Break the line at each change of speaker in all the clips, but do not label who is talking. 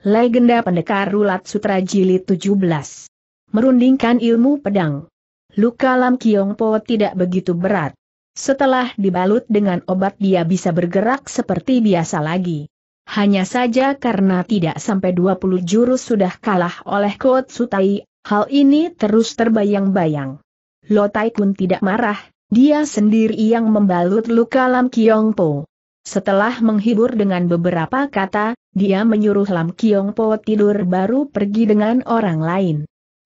Legenda Pendekar Rulat Sutra Jilid 17. Merundingkan ilmu pedang. Luka Lam Kiong Po tidak begitu berat. Setelah dibalut dengan obat dia bisa bergerak seperti biasa lagi. Hanya saja karena tidak sampai 20 jurus sudah kalah oleh Kot Sutai, hal ini terus terbayang-bayang. Lotai Kun tidak marah, dia sendiri yang membalut luka Lam Kiong Po. Setelah menghibur dengan beberapa kata, dia menyuruh Lam Kiong Po tidur baru pergi dengan orang lain.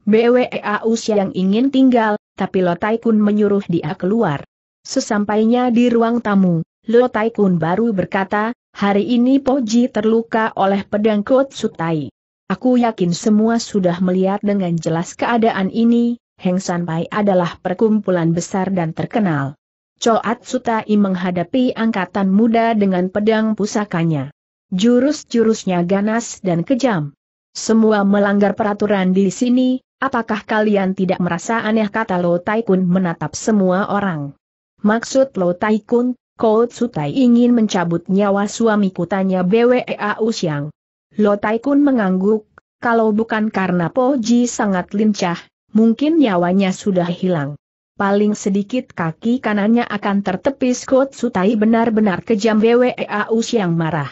BWEA usia yang ingin tinggal, tapi Lo Tai Kun menyuruh dia keluar. Sesampainya di ruang tamu, Lo Tai Kun baru berkata, hari ini Poji terluka oleh pedang Sutai. Aku yakin semua sudah melihat dengan jelas keadaan ini, Heng San Pai adalah perkumpulan besar dan terkenal. Coat Sutai menghadapi angkatan muda dengan pedang pusakanya. Jurus-jurusnya ganas dan kejam. Semua melanggar peraturan di sini, apakah kalian tidak merasa aneh kata Lo Tai menatap semua orang? Maksud Lo Tai Kun, Sutai ingin mencabut nyawa suamiku tanya BWEA Siang. Lo Tai mengangguk, kalau bukan karena Po Ji sangat lincah, mungkin nyawanya sudah hilang. Paling sedikit kaki kanannya akan tertepis Sutai benar-benar kejam BWEA yang marah.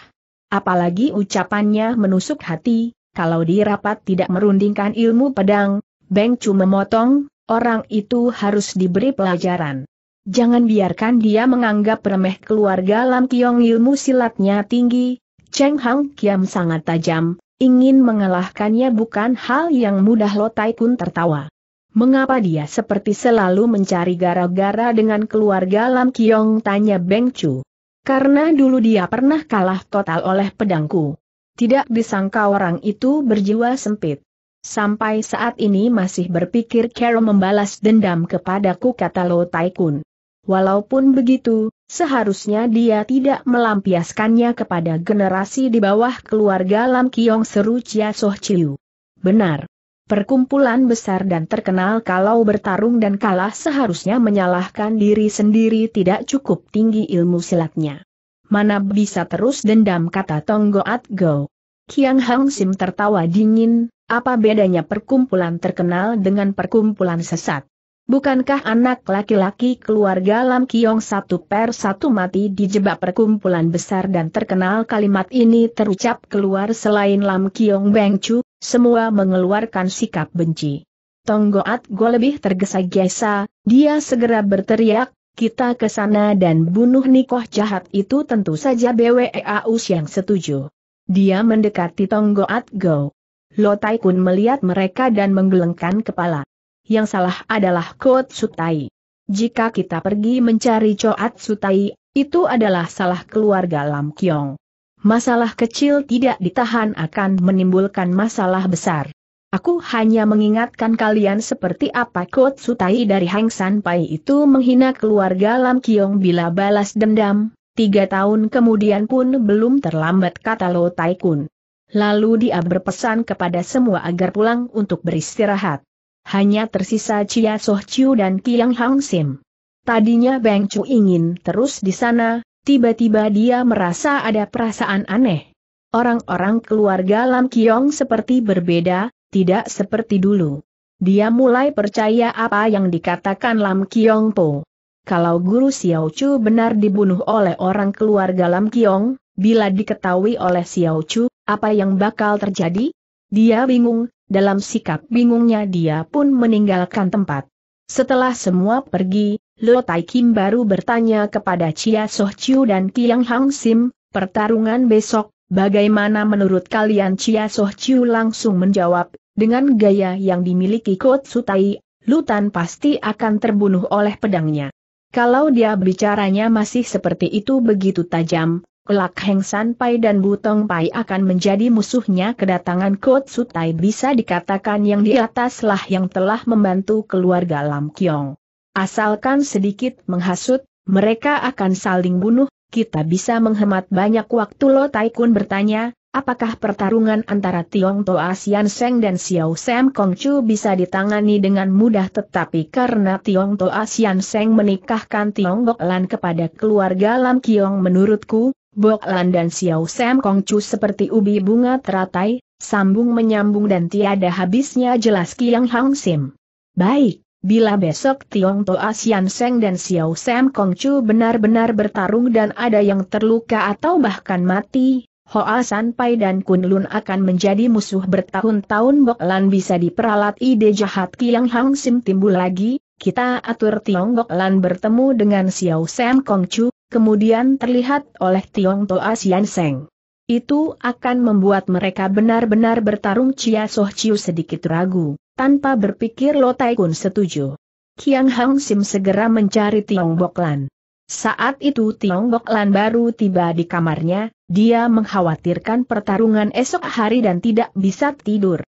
Apalagi ucapannya menusuk hati, kalau dirapat tidak merundingkan ilmu pedang, Beng Chu memotong, orang itu harus diberi pelajaran. Jangan biarkan dia menganggap remeh keluarga Lam Kiong ilmu silatnya tinggi, Cheng Hang Kiam sangat tajam, ingin mengalahkannya bukan hal yang mudah Lo Tai Kun tertawa. Mengapa dia seperti selalu mencari gara-gara dengan keluarga Lam Kiong tanya Beng Chu. Karena dulu dia pernah kalah total oleh pedangku. Tidak disangka orang itu berjiwa sempit. Sampai saat ini masih berpikir Carol membalas dendam kepadaku kata Lo Taikun. Walaupun begitu, seharusnya dia tidak melampiaskannya kepada generasi di bawah keluarga Lam Kiong seru Chia Soh Chiu. Benar. Perkumpulan besar dan terkenal kalau bertarung dan kalah seharusnya menyalahkan diri sendiri tidak cukup tinggi ilmu silatnya. Mana bisa terus dendam kata Tonggoat Go. Kiang Hang Sim tertawa dingin, apa bedanya perkumpulan terkenal dengan perkumpulan sesat? Bukankah anak laki-laki keluarga Lam Kiong satu per satu mati di jebak perkumpulan besar dan terkenal kalimat ini terucap keluar selain Lam Kiong Beng Chu semua mengeluarkan sikap benci. Tonggoat Go lebih tergesa-gesa, dia segera berteriak, kita ke sana dan bunuh Nikoh jahat itu tentu saja BWEAUS yang setuju. Dia mendekati Tonggoat Go. Lo Taikun melihat mereka dan menggelengkan kepala. Yang salah adalah Koat Sutai. Jika kita pergi mencari Coat Sutai, itu adalah salah keluarga Lam Kiong. Masalah kecil tidak ditahan akan menimbulkan masalah besar. Aku hanya mengingatkan kalian seperti apa Kot Sutai dari Hang San Pai itu menghina keluarga Lam Kiong bila balas dendam, tiga tahun kemudian pun belum terlambat kata Lo Tai Kun. Lalu dia berpesan kepada semua agar pulang untuk beristirahat. Hanya tersisa Chia Soh Chiu dan Kiang Hang Sim. Tadinya Beng Chu ingin terus di sana, Tiba-tiba dia merasa ada perasaan aneh. Orang-orang keluarga Lam Kiong seperti berbeda, tidak seperti dulu. Dia mulai percaya apa yang dikatakan Lam Kiong Po. Kalau guru Xiao Chu benar dibunuh oleh orang keluarga Lam Kiong, bila diketahui oleh Xiao Chu, apa yang bakal terjadi? Dia bingung, dalam sikap bingungnya dia pun meninggalkan tempat. Setelah semua pergi, Lo Tai Kim baru bertanya kepada Chia Soh Chiu dan Kiang Hang Sim, pertarungan besok, bagaimana menurut kalian Chia Soh Chiu langsung menjawab, dengan gaya yang dimiliki Kot Sutai, Lutan pasti akan terbunuh oleh pedangnya. Kalau dia bicaranya masih seperti itu begitu tajam, kelak Heng San Pai dan Butong Pai akan menjadi musuhnya kedatangan Kot Sutai bisa dikatakan yang di ataslah yang telah membantu keluarga Lam Kiong. Asalkan sedikit menghasut, mereka akan saling bunuh, kita bisa menghemat banyak waktu Lo Taikun bertanya, apakah pertarungan antara Tiong Toa Sian Seng dan Xiao Sam Kong Chu bisa ditangani dengan mudah tetapi karena Tiong Toa Sian Seng menikahkan Tiong Bok Lan kepada keluarga Lam Kiong menurutku, Bok Lan dan Xiao Sam Kong Chu seperti ubi bunga teratai, sambung menyambung dan tiada habisnya jelas Kiang Hang Sim. Baik. Bila besok Tiong Toa Sian Seng dan Xiao Sam Kong Chu benar-benar bertarung dan ada yang terluka atau bahkan mati, Hoa San Pai dan Kun Lun akan menjadi musuh bertahun-tahun Bok Lan bisa diperalat ide jahat Kiang Hang Sim timbul lagi, kita atur Tiong Bok Lan bertemu dengan Xiao Sam Kong Chu, kemudian terlihat oleh Tiong Toa Sian Seng. Itu akan membuat mereka benar-benar bertarung Chia Soh Chiu sedikit ragu. Tanpa berpikir Lo Tai Kun setuju. Kiang Hang Sim segera mencari Tiong Bok Lan. Saat itu Tiong Bok Lan baru tiba di kamarnya, dia mengkhawatirkan pertarungan esok hari dan tidak bisa tidur.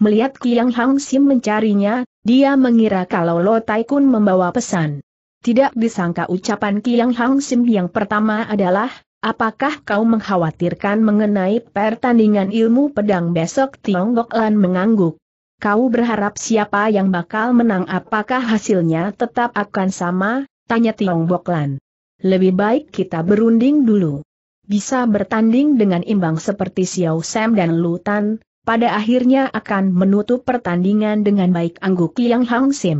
Melihat Kiang Hang Sim mencarinya, dia mengira kalau Lo Tai Kun membawa pesan. Tidak disangka ucapan Kiang Hang Sim yang pertama adalah, Apakah kau mengkhawatirkan mengenai pertandingan ilmu pedang besok Tiong Bok Lan mengangguk? Kau berharap siapa yang bakal menang apakah hasilnya tetap akan sama? Tanya Tiong Boklan. Lebih baik kita berunding dulu. Bisa bertanding dengan imbang seperti Xiao Sam dan Lutan, pada akhirnya akan menutup pertandingan dengan baik Angguk Yang Hang Sim.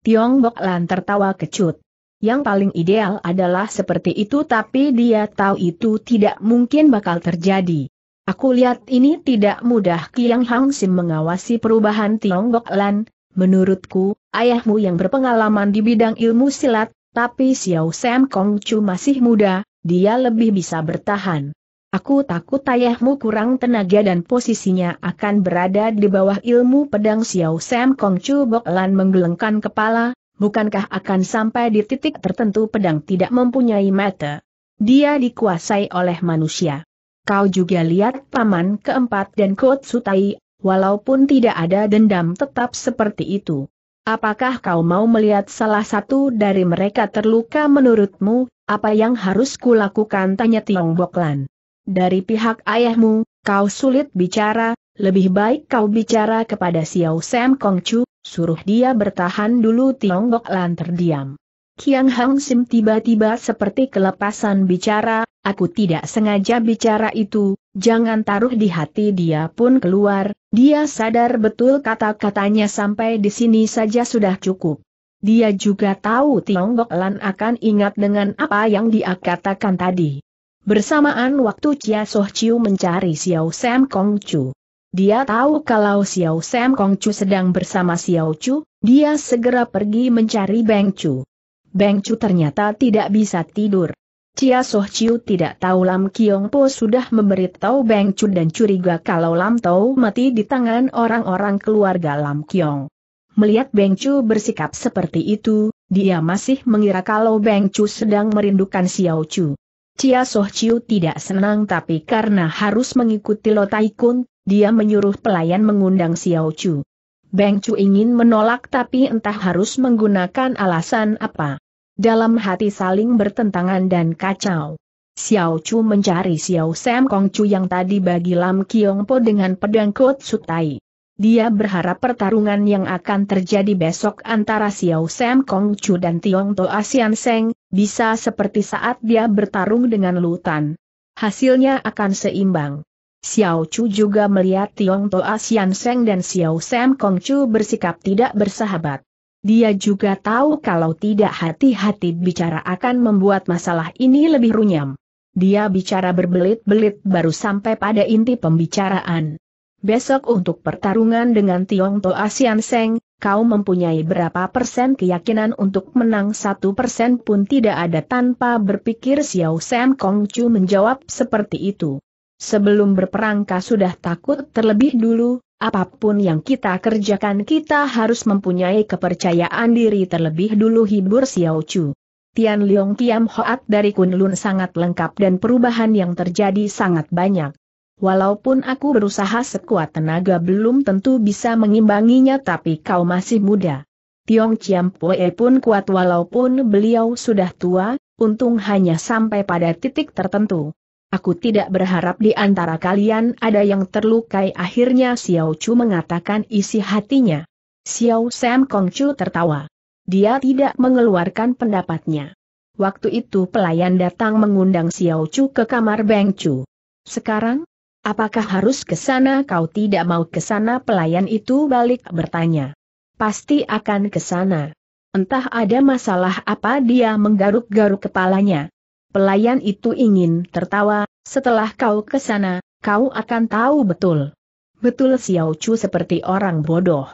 Tiong Lan tertawa kecut. Yang paling ideal adalah seperti itu tapi dia tahu itu tidak mungkin bakal terjadi. Aku lihat ini tidak mudah Kiang Hang Sim mengawasi perubahan Bok Lan, menurutku, ayahmu yang berpengalaman di bidang ilmu silat, tapi Xiao Sam Kong Chu masih muda, dia lebih bisa bertahan. Aku takut ayahmu kurang tenaga dan posisinya akan berada di bawah ilmu pedang Xiao Sam Kong Chu Bok Lan menggelengkan kepala, bukankah akan sampai di titik tertentu pedang tidak mempunyai mata? Dia dikuasai oleh manusia. Kau juga lihat paman keempat dan Kotsutai, walaupun tidak ada dendam tetap seperti itu. Apakah kau mau melihat salah satu dari mereka terluka menurutmu, apa yang harus kulakukan tanya Tiong Boklan. Dari pihak ayahmu, kau sulit bicara, lebih baik kau bicara kepada Xiao Sam Kongchu. suruh dia bertahan dulu Tiong Boklan terdiam. Kiang Hang Sim tiba-tiba seperti kelepasan bicara, aku tidak sengaja bicara itu, jangan taruh di hati dia pun keluar, dia sadar betul kata-katanya sampai di sini saja sudah cukup. Dia juga tahu Tiongkok Lan akan ingat dengan apa yang dia katakan tadi. Bersamaan waktu Chia Soh Chiu mencari Xiao Sam Kong Chu. Dia tahu kalau Xiao Sam Kong Chu sedang bersama Xiao Chu, dia segera pergi mencari Beng Chu. Beng Chu ternyata tidak bisa tidur. Chia Soh Chiu tidak tahu Lam Kiong Po sudah memberitahu Beng Chu dan curiga kalau Lam Tau mati di tangan orang-orang keluarga Lam Kiong. Melihat Beng Chu bersikap seperti itu, dia masih mengira kalau Beng Chu sedang merindukan Xiao Chu. Chia Soh Chiu tidak senang tapi karena harus mengikuti Lo Tai Kun, dia menyuruh pelayan mengundang Xiao Chu. Beng Chu ingin menolak tapi entah harus menggunakan alasan apa. Dalam hati saling bertentangan dan kacau. Xiao Chu mencari Xiao Sam Kong Chu yang tadi bagi Lam Kiong Po dengan pedang Kot Sutai. Dia berharap pertarungan yang akan terjadi besok antara Xiao Sam Kong Chu dan Tiong To Asian Seng, bisa seperti saat dia bertarung dengan Lutan. Hasilnya akan seimbang. Xiao Chu juga melihat Tiong Toa Xian Seng dan Xiao Sam Kong Chu bersikap tidak bersahabat. Dia juga tahu kalau tidak hati-hati bicara akan membuat masalah ini lebih runyam. Dia bicara berbelit-belit baru sampai pada inti pembicaraan. Besok untuk pertarungan dengan Tiong Toa Xian Seng, kau mempunyai berapa persen keyakinan untuk menang satu persen pun tidak ada tanpa berpikir Xiao Sam Kong Chu menjawab seperti itu. Sebelum berperang, kau sudah takut terlebih dulu, apapun yang kita kerjakan kita harus mempunyai kepercayaan diri terlebih dulu hibur Xiao Chu. Tian Leong Kiam Hoat dari Kunlun sangat lengkap dan perubahan yang terjadi sangat banyak. Walaupun aku berusaha sekuat tenaga belum tentu bisa mengimbanginya tapi kau masih muda. Tiong Chiam Poe pun kuat walaupun beliau sudah tua, untung hanya sampai pada titik tertentu. Aku tidak berharap di antara kalian ada yang terlukai akhirnya Xiao Chu mengatakan isi hatinya. Xiao Sam Kong Chu tertawa. Dia tidak mengeluarkan pendapatnya. Waktu itu pelayan datang mengundang Xiao Chu ke kamar Beng Chu. Sekarang? Apakah harus ke sana kau tidak mau ke sana pelayan itu balik bertanya. Pasti akan ke sana. Entah ada masalah apa dia menggaruk-garuk kepalanya, Pelayan itu ingin tertawa, setelah kau ke sana, kau akan tahu betul. Betul Xiao Chu seperti orang bodoh.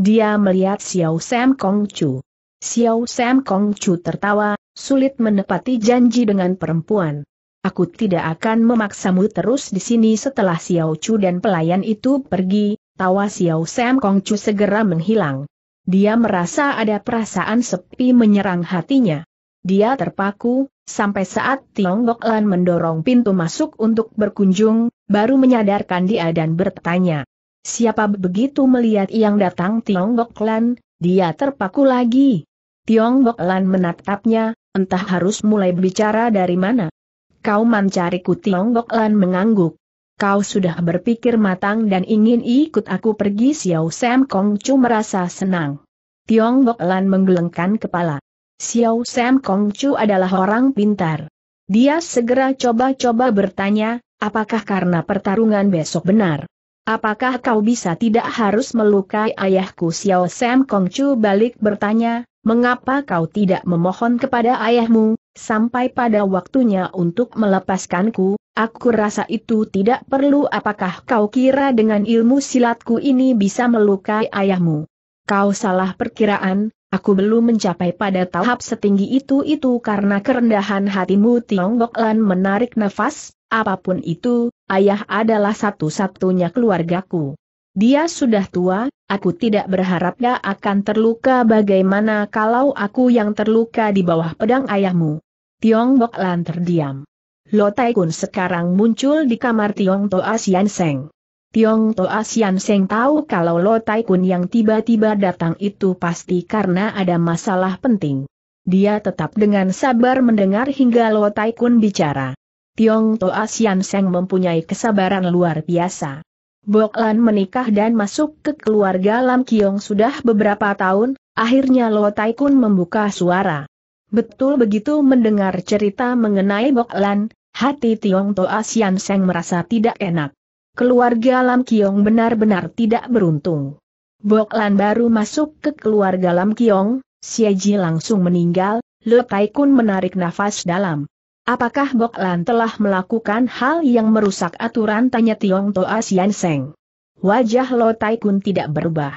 Dia melihat Xiao Sam Kong Chu. Xiao Sam Kong Chu tertawa, sulit menepati janji dengan perempuan. Aku tidak akan memaksamu terus di sini setelah Xiao Chu dan pelayan itu pergi, tawa Xiao Sam Kong Chu segera menghilang. Dia merasa ada perasaan sepi menyerang hatinya. Dia terpaku, Sampai saat Bok Lan mendorong pintu masuk untuk berkunjung, baru menyadarkan dia dan bertanya. Siapa begitu melihat yang datang Bok Lan, dia terpaku lagi. Bok Lan menatapnya, entah harus mulai bicara dari mana. Kau mencariku Bok Lan mengangguk. Kau sudah berpikir matang dan ingin ikut aku pergi Xiao Sam Kong Chu merasa senang. Bok Lan menggelengkan kepala. Xiao Sam Kong Chu adalah orang pintar. Dia segera coba-coba bertanya, apakah karena pertarungan besok benar? Apakah kau bisa tidak harus melukai ayahku Xiao Sam Kong Chu balik bertanya, mengapa kau tidak memohon kepada ayahmu, sampai pada waktunya untuk melepaskanku, aku rasa itu tidak perlu apakah kau kira dengan ilmu silatku ini bisa melukai ayahmu. Kau salah perkiraan, Aku belum mencapai pada tahap setinggi itu-itu karena kerendahan hatimu Tiongkok Lan menarik nafas, apapun itu, ayah adalah satu-satunya keluargaku. Dia sudah tua, aku tidak berharap dia akan terluka bagaimana kalau aku yang terluka di bawah pedang ayahmu. Tiongkok Lan terdiam. Lo Taikun sekarang muncul di kamar Tiong Toa Sian Seng. Tiong Toa Sian Seng tahu kalau Lo Tai Kun yang tiba-tiba datang itu pasti karena ada masalah penting. Dia tetap dengan sabar mendengar hingga Lo Tai Kun bicara. Tiong Toa Sian Seng mempunyai kesabaran luar biasa. Bok Lan menikah dan masuk ke keluarga Lam Kiong sudah beberapa tahun, akhirnya Lo Tai Kun membuka suara. Betul begitu mendengar cerita mengenai Bok Lan, hati Tiong Toa Sian Seng merasa tidak enak. Keluarga Lam Kiong benar-benar tidak beruntung. Bok Lan baru masuk ke keluarga Lam Kiong, Ji langsung meninggal, Le Kun menarik nafas dalam. Apakah Bok Lan telah melakukan hal yang merusak aturan tanya Tiong Toa Sian Seng? Wajah Lo Kun tidak berubah.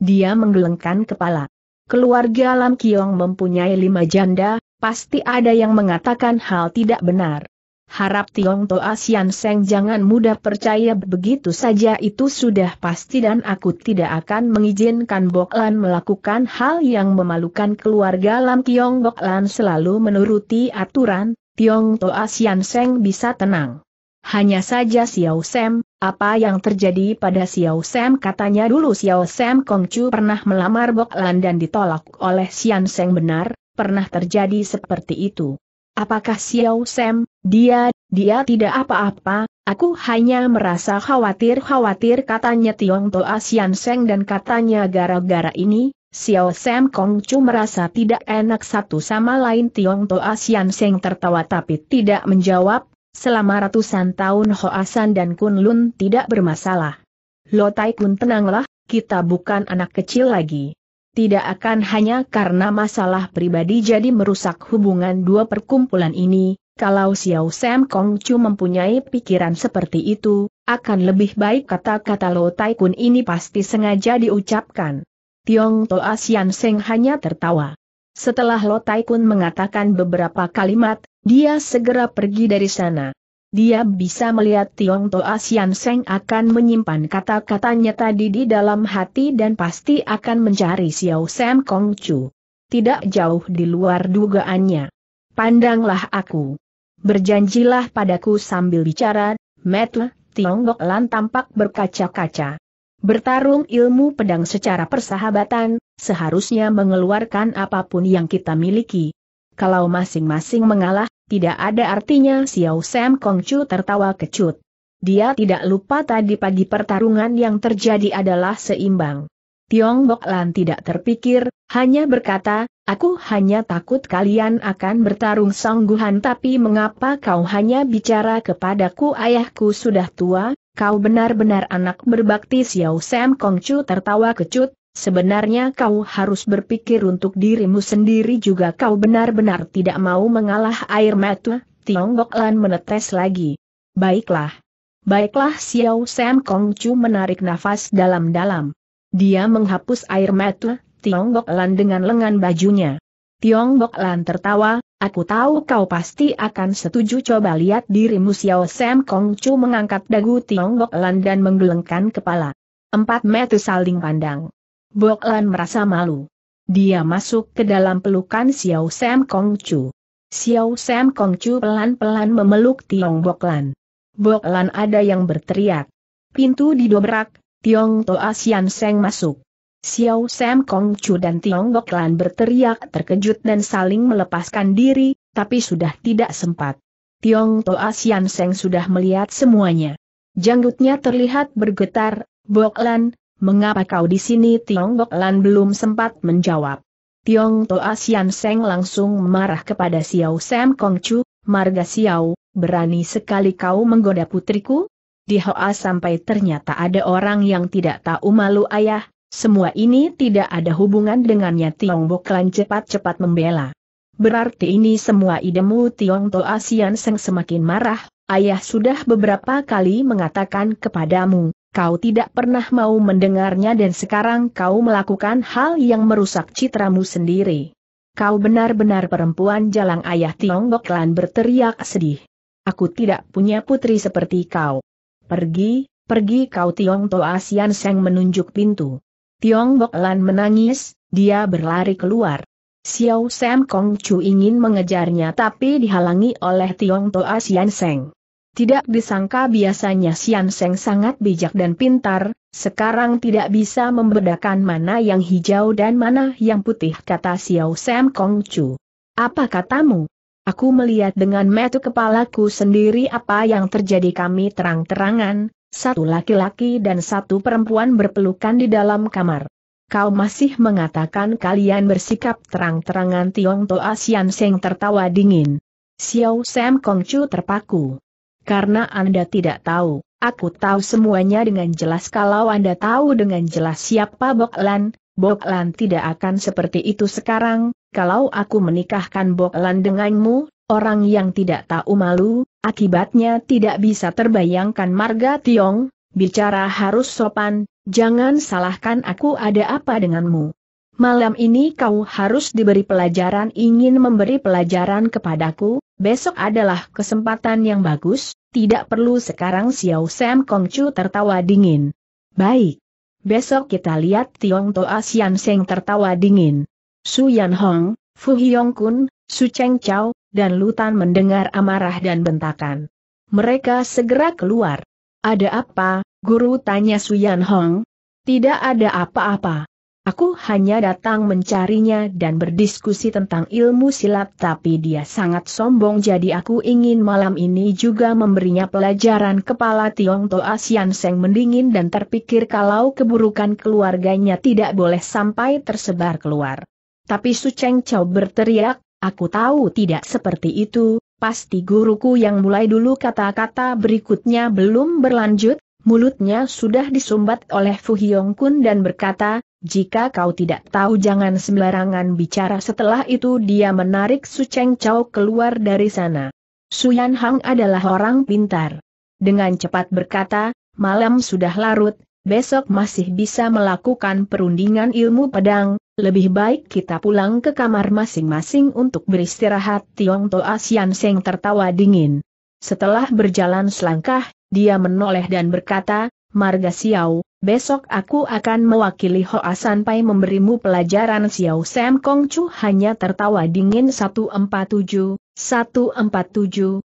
Dia menggelengkan kepala. Keluarga Lam Kiong mempunyai lima janda, pasti ada yang mengatakan hal tidak benar. Harap Tiong Toa Sian Seng jangan mudah percaya begitu saja itu sudah pasti dan aku tidak akan mengizinkan Boklan melakukan hal yang memalukan keluarga Lam Tiong Kiong Boklan selalu menuruti aturan, Tiong Toa Sian Seng bisa tenang. Hanya saja Xiao Sam, apa yang terjadi pada Xiao Sam katanya dulu Xiao Sam Kongcu pernah melamar Boklan dan ditolak oleh Sian Seng benar, pernah terjadi seperti itu. Apakah Xiao Sam, dia, dia tidak apa-apa, aku hanya merasa khawatir-khawatir katanya Tiong Toa Sian Seng dan katanya gara-gara ini, Xiao Sam Kong Chu merasa tidak enak satu sama lain Tiong Toa Sian Seng tertawa tapi tidak menjawab, selama ratusan tahun Hoasan dan Kun Lun tidak bermasalah. Lo Tai Kun tenanglah, kita bukan anak kecil lagi. Tidak akan hanya karena masalah pribadi jadi merusak hubungan dua perkumpulan ini, kalau Xiao Sam Kong Chu mempunyai pikiran seperti itu, akan lebih baik kata-kata Lo Tai Kun ini pasti sengaja diucapkan. Tiong Toa Sian Seng hanya tertawa. Setelah Lo Tai Kun mengatakan beberapa kalimat, dia segera pergi dari sana. Dia bisa melihat Tiong Toa Sian Seng akan menyimpan kata-katanya tadi di dalam hati dan pasti akan mencari Xiao Sam Kong Chu. Tidak jauh di luar dugaannya. Pandanglah aku. Berjanjilah padaku sambil bicara, Metle, Tiongkok Lan tampak berkaca-kaca. Bertarung ilmu pedang secara persahabatan, seharusnya mengeluarkan apapun yang kita miliki. Kalau masing-masing mengalah, tidak ada artinya Xiao Sam Kongcu tertawa kecut. Dia tidak lupa tadi pagi pertarungan yang terjadi adalah seimbang. Tiong Bok Lan tidak terpikir, hanya berkata, aku hanya takut kalian akan bertarung sangguhan tapi mengapa kau hanya bicara kepadaku ayahku sudah tua, kau benar-benar anak berbakti Xiao Sam Kongcu tertawa kecut, Sebenarnya kau harus berpikir untuk dirimu sendiri juga kau benar-benar tidak mau mengalah air mata, Tiongkok Lan menetes lagi. Baiklah. Baiklah Xiao Sam Kongcu menarik nafas dalam-dalam. Dia menghapus air mata, Tiong Bok Lan dengan lengan bajunya. Tiong Bok Lan tertawa, aku tahu kau pasti akan setuju coba lihat dirimu Xiao Sam Kong Chu mengangkat dagu Tiong Lan dan menggelengkan kepala. Empat metu saling pandang. Bok Lan merasa malu. Dia masuk ke dalam pelukan Xiao Sam Kong Chu. Xiao Sam Kong Chu pelan-pelan memeluk Tiong Bok Lan. Bok Lan ada yang berteriak. Pintu didobrak, Tiong Toa Sian Seng masuk. Xiao Sam Kong Chu dan Tiongkok Lan berteriak terkejut dan saling melepaskan diri, tapi sudah tidak sempat. Tiong Toa Sian Seng sudah melihat semuanya. Janggutnya terlihat bergetar, Bok Lan, mengapa kau di sini Tiong Bok Lan belum sempat menjawab. Tiong Toa Sian Seng langsung marah kepada Xiao Sam Kong Chu, Marga Xiao, berani sekali kau menggoda putriku? Di Hoa sampai ternyata ada orang yang tidak tahu malu ayah, semua ini tidak ada hubungan dengannya Tiong Bok cepat-cepat membela. Berarti ini semua idemu Tiong To Asian ah Seng semakin marah, ayah sudah beberapa kali mengatakan kepadamu, kau tidak pernah mau mendengarnya dan sekarang kau melakukan hal yang merusak citramu sendiri. Kau benar-benar perempuan jalang ayah Tiong Bok berteriak sedih. Aku tidak punya putri seperti kau. Pergi, pergi kau Tiong To Asian ah Seng menunjuk pintu. Tiong Bok Lan menangis, dia berlari keluar. Xiao Sam Kong Chu ingin mengejarnya tapi dihalangi oleh Tiong Toa Sian Seng. Tidak disangka biasanya Sian Seng sangat bijak dan pintar, sekarang tidak bisa membedakan mana yang hijau dan mana yang putih kata Xiao Sam Kong Chu. Apa katamu? Aku melihat dengan metu kepalaku sendiri apa yang terjadi kami terang-terangan, satu laki-laki dan satu perempuan berpelukan di dalam kamar. Kau masih mengatakan kalian bersikap terang-terangan Tiong Toa Sian Seng tertawa dingin. Xiao Sam Kong Chu terpaku. Karena Anda tidak tahu, aku tahu semuanya dengan jelas kalau Anda tahu dengan jelas siapa Bok Lan, Bok Lan tidak akan seperti itu sekarang, kalau aku menikahkan Bok Lan denganmu, Orang yang tidak tahu malu, akibatnya tidak bisa terbayangkan marga Tiong, bicara harus sopan, jangan salahkan aku ada apa denganmu. Malam ini kau harus diberi pelajaran ingin memberi pelajaran kepadaku, besok adalah kesempatan yang bagus, tidak perlu sekarang Xiao Sam Kong Kongcu tertawa dingin. Baik. Besok kita lihat Tiong Toa Sian Seng tertawa dingin. Su Yan Hong, Fu Hyong Kun, Su Cheng Chao, dan Lutan mendengar amarah dan bentakan. Mereka segera keluar. Ada apa, guru tanya Suyan Hong? Tidak ada apa-apa. Aku hanya datang mencarinya dan berdiskusi tentang ilmu silat tapi dia sangat sombong jadi aku ingin malam ini juga memberinya pelajaran kepala Tiong Toa Sian Seng mendingin dan terpikir kalau keburukan keluarganya tidak boleh sampai tersebar keluar. Tapi Su Cheng Chow berteriak, Aku tahu tidak seperti itu, pasti guruku yang mulai dulu kata-kata berikutnya belum berlanjut, mulutnya sudah disumbat oleh Fu Hyong Kun dan berkata, jika kau tidak tahu jangan sembarangan bicara setelah itu dia menarik Su Cheng Chao keluar dari sana. Su Yan Hang adalah orang pintar. Dengan cepat berkata, malam sudah larut, besok masih bisa melakukan perundingan ilmu pedang, lebih baik kita pulang ke kamar masing-masing untuk beristirahat Tiong Toa Sian Seng tertawa dingin. Setelah berjalan selangkah, dia menoleh dan berkata, Marga Xiao, besok aku akan mewakili Hoa Sanpai memberimu pelajaran Xiao Sam Kong Chu hanya tertawa dingin 147, 147, 147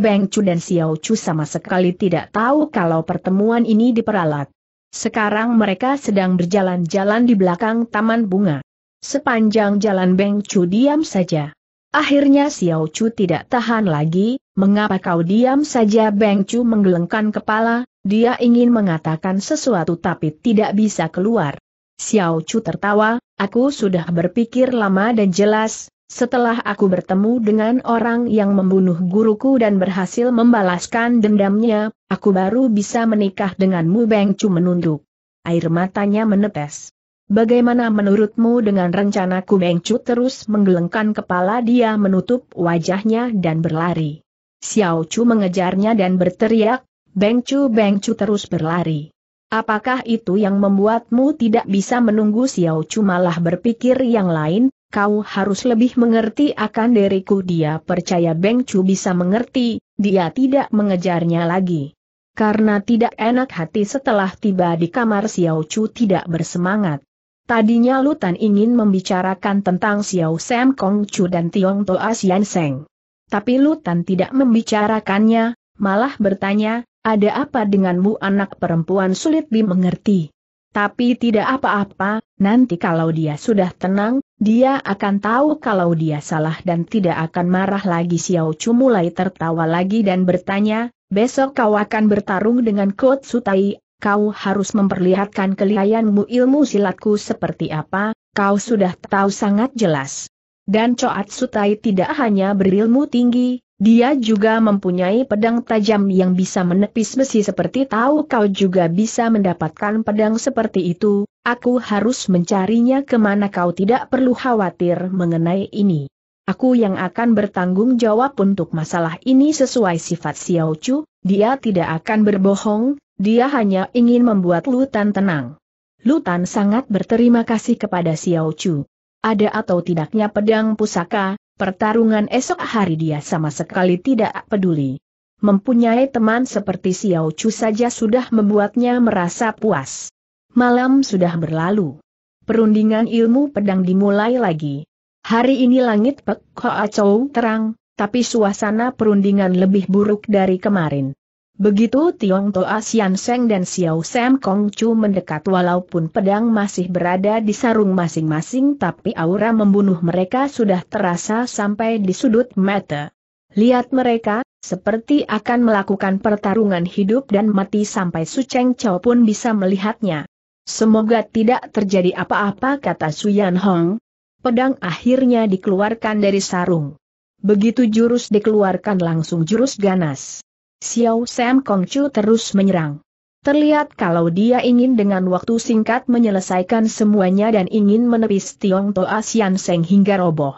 Beng Chu dan Xiao Chu sama sekali tidak tahu kalau pertemuan ini diperalat. Sekarang mereka sedang berjalan-jalan di belakang taman bunga. Sepanjang jalan Beng Chu diam saja. Akhirnya Xiao Chu tidak tahan lagi, mengapa kau diam saja Beng Chu menggelengkan kepala, dia ingin mengatakan sesuatu tapi tidak bisa keluar. Xiao Chu tertawa, aku sudah berpikir lama dan jelas, setelah aku bertemu dengan orang yang membunuh guruku dan berhasil membalaskan dendamnya, aku baru bisa menikah denganmu Beng menunduk. Air matanya menetes. Bagaimana menurutmu dengan rencanaku Beng terus menggelengkan kepala dia menutup wajahnya dan berlari. Xiao Chu mengejarnya dan berteriak, Beng Cu Beng Cu terus berlari. Apakah itu yang membuatmu tidak bisa menunggu Xiao Chu malah berpikir yang lain, kau harus lebih mengerti akan diriku dia percaya Beng Chu bisa mengerti, dia tidak mengejarnya lagi. Karena tidak enak hati setelah tiba di kamar Xiao Chu tidak bersemangat. Tadinya Lutan ingin membicarakan tentang Xiao Sam Kong Chu dan Tiong Toa Xian Seng. Tapi Lutan tidak membicarakannya, malah bertanya, ada apa denganmu anak perempuan sulit dimengerti? Tapi tidak apa-apa, nanti kalau dia sudah tenang, dia akan tahu kalau dia salah dan tidak akan marah lagi Xiao Chu mulai tertawa lagi dan bertanya, besok kau akan bertarung dengan Kot Sutai, kau harus memperlihatkan kelihayanmu ilmu silatku seperti apa, kau sudah tahu sangat jelas. Dan Coat Sutai tidak hanya berilmu tinggi, dia juga mempunyai pedang tajam yang bisa menepis besi seperti tahu kau juga bisa mendapatkan pedang seperti itu, aku harus mencarinya kemana kau tidak perlu khawatir mengenai ini. Aku yang akan bertanggung jawab untuk masalah ini sesuai sifat Xiao Chu, dia tidak akan berbohong, dia hanya ingin membuat Lutan tenang. Lutan sangat berterima kasih kepada Xiao Chu. Ada atau tidaknya pedang pusaka, Pertarungan esok hari dia sama sekali tidak peduli. Mempunyai teman seperti Xiao Chu saja sudah membuatnya merasa puas. Malam sudah berlalu. Perundingan ilmu pedang dimulai lagi. Hari ini langit Pek Hoa terang, tapi suasana perundingan lebih buruk dari kemarin. Begitu Tiong Toa Sian Seng dan Xiao Sam Kong Chu mendekat walaupun pedang masih berada di sarung masing-masing tapi aura membunuh mereka sudah terasa sampai di sudut mata. Lihat mereka, seperti akan melakukan pertarungan hidup dan mati sampai Su Cheng Chao pun bisa melihatnya. Semoga tidak terjadi apa-apa kata Su Yan Hong. Pedang akhirnya dikeluarkan dari sarung. Begitu jurus dikeluarkan langsung jurus ganas. Xiao Sam Chu terus menyerang. Terlihat kalau dia ingin dengan waktu singkat menyelesaikan semuanya dan ingin menepis Tiong Toa Sian Seng hingga roboh.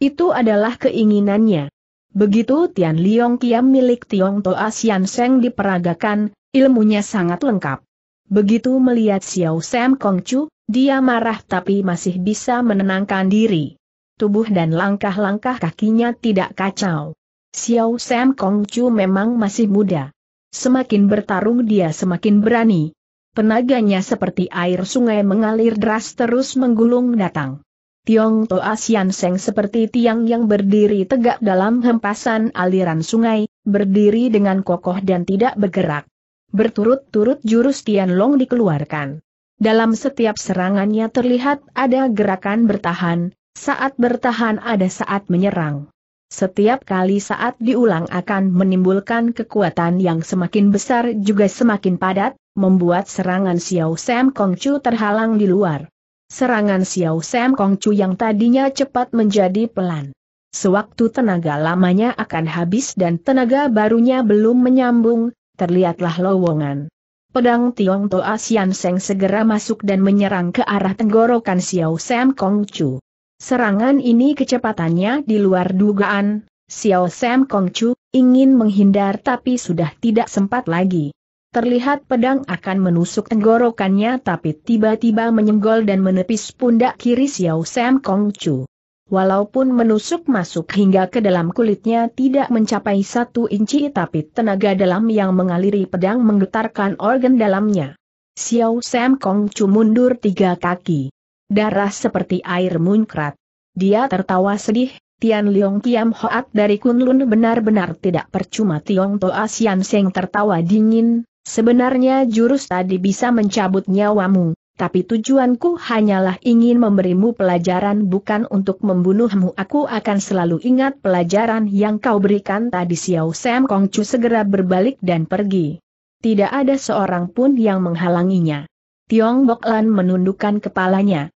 Itu adalah keinginannya. Begitu Tian Liong Kiam milik Tiong Toa Sian Seng diperagakan, ilmunya sangat lengkap. Begitu melihat Xiao Sam Chu, dia marah tapi masih bisa menenangkan diri. Tubuh dan langkah-langkah kakinya tidak kacau. Xiao Sam Kong Chu memang masih muda. Semakin bertarung dia semakin berani. Penaganya seperti air sungai mengalir deras terus menggulung datang. Tiong Toa Sian Seng seperti tiang yang berdiri tegak dalam hempasan aliran sungai, berdiri dengan kokoh dan tidak bergerak. Berturut-turut jurus Tian Long dikeluarkan. Dalam setiap serangannya terlihat ada gerakan bertahan, saat bertahan ada saat menyerang. Setiap kali saat diulang akan menimbulkan kekuatan yang semakin besar juga semakin padat, membuat serangan Xiao Sam Kong Chu terhalang di luar. Serangan Xiao Sam Kong Chu yang tadinya cepat menjadi pelan. Sewaktu tenaga lamanya akan habis dan tenaga barunya belum menyambung, terlihatlah lowongan. Pedang Tiong Toa Sian Seng segera masuk dan menyerang ke arah tenggorokan Xiao Sam Kong Chu. Serangan ini kecepatannya di luar dugaan, Xiao Sam Kong Chu ingin menghindar tapi sudah tidak sempat lagi. Terlihat pedang akan menusuk tenggorokannya tapi tiba-tiba menyenggol dan menepis pundak kiri Xiao Sam Kong Chu. Walaupun menusuk masuk hingga ke dalam kulitnya tidak mencapai satu inci tapi tenaga dalam yang mengaliri pedang menggetarkan organ dalamnya. Xiao Sam Kong Chu mundur tiga kaki darah seperti air muncrat. Dia tertawa sedih, Tian Leong Kiam Hoat dari Kunlun benar-benar tidak percuma Tiong Toa Sian Seng tertawa dingin, sebenarnya jurus tadi bisa mencabut nyawamu, tapi tujuanku hanyalah ingin memberimu pelajaran bukan untuk membunuhmu. Aku akan selalu ingat pelajaran yang kau berikan tadi Xiao Sam Kong Chu segera berbalik dan pergi. Tidak ada seorang pun yang menghalanginya. Tiong Boklan menundukkan kepalanya,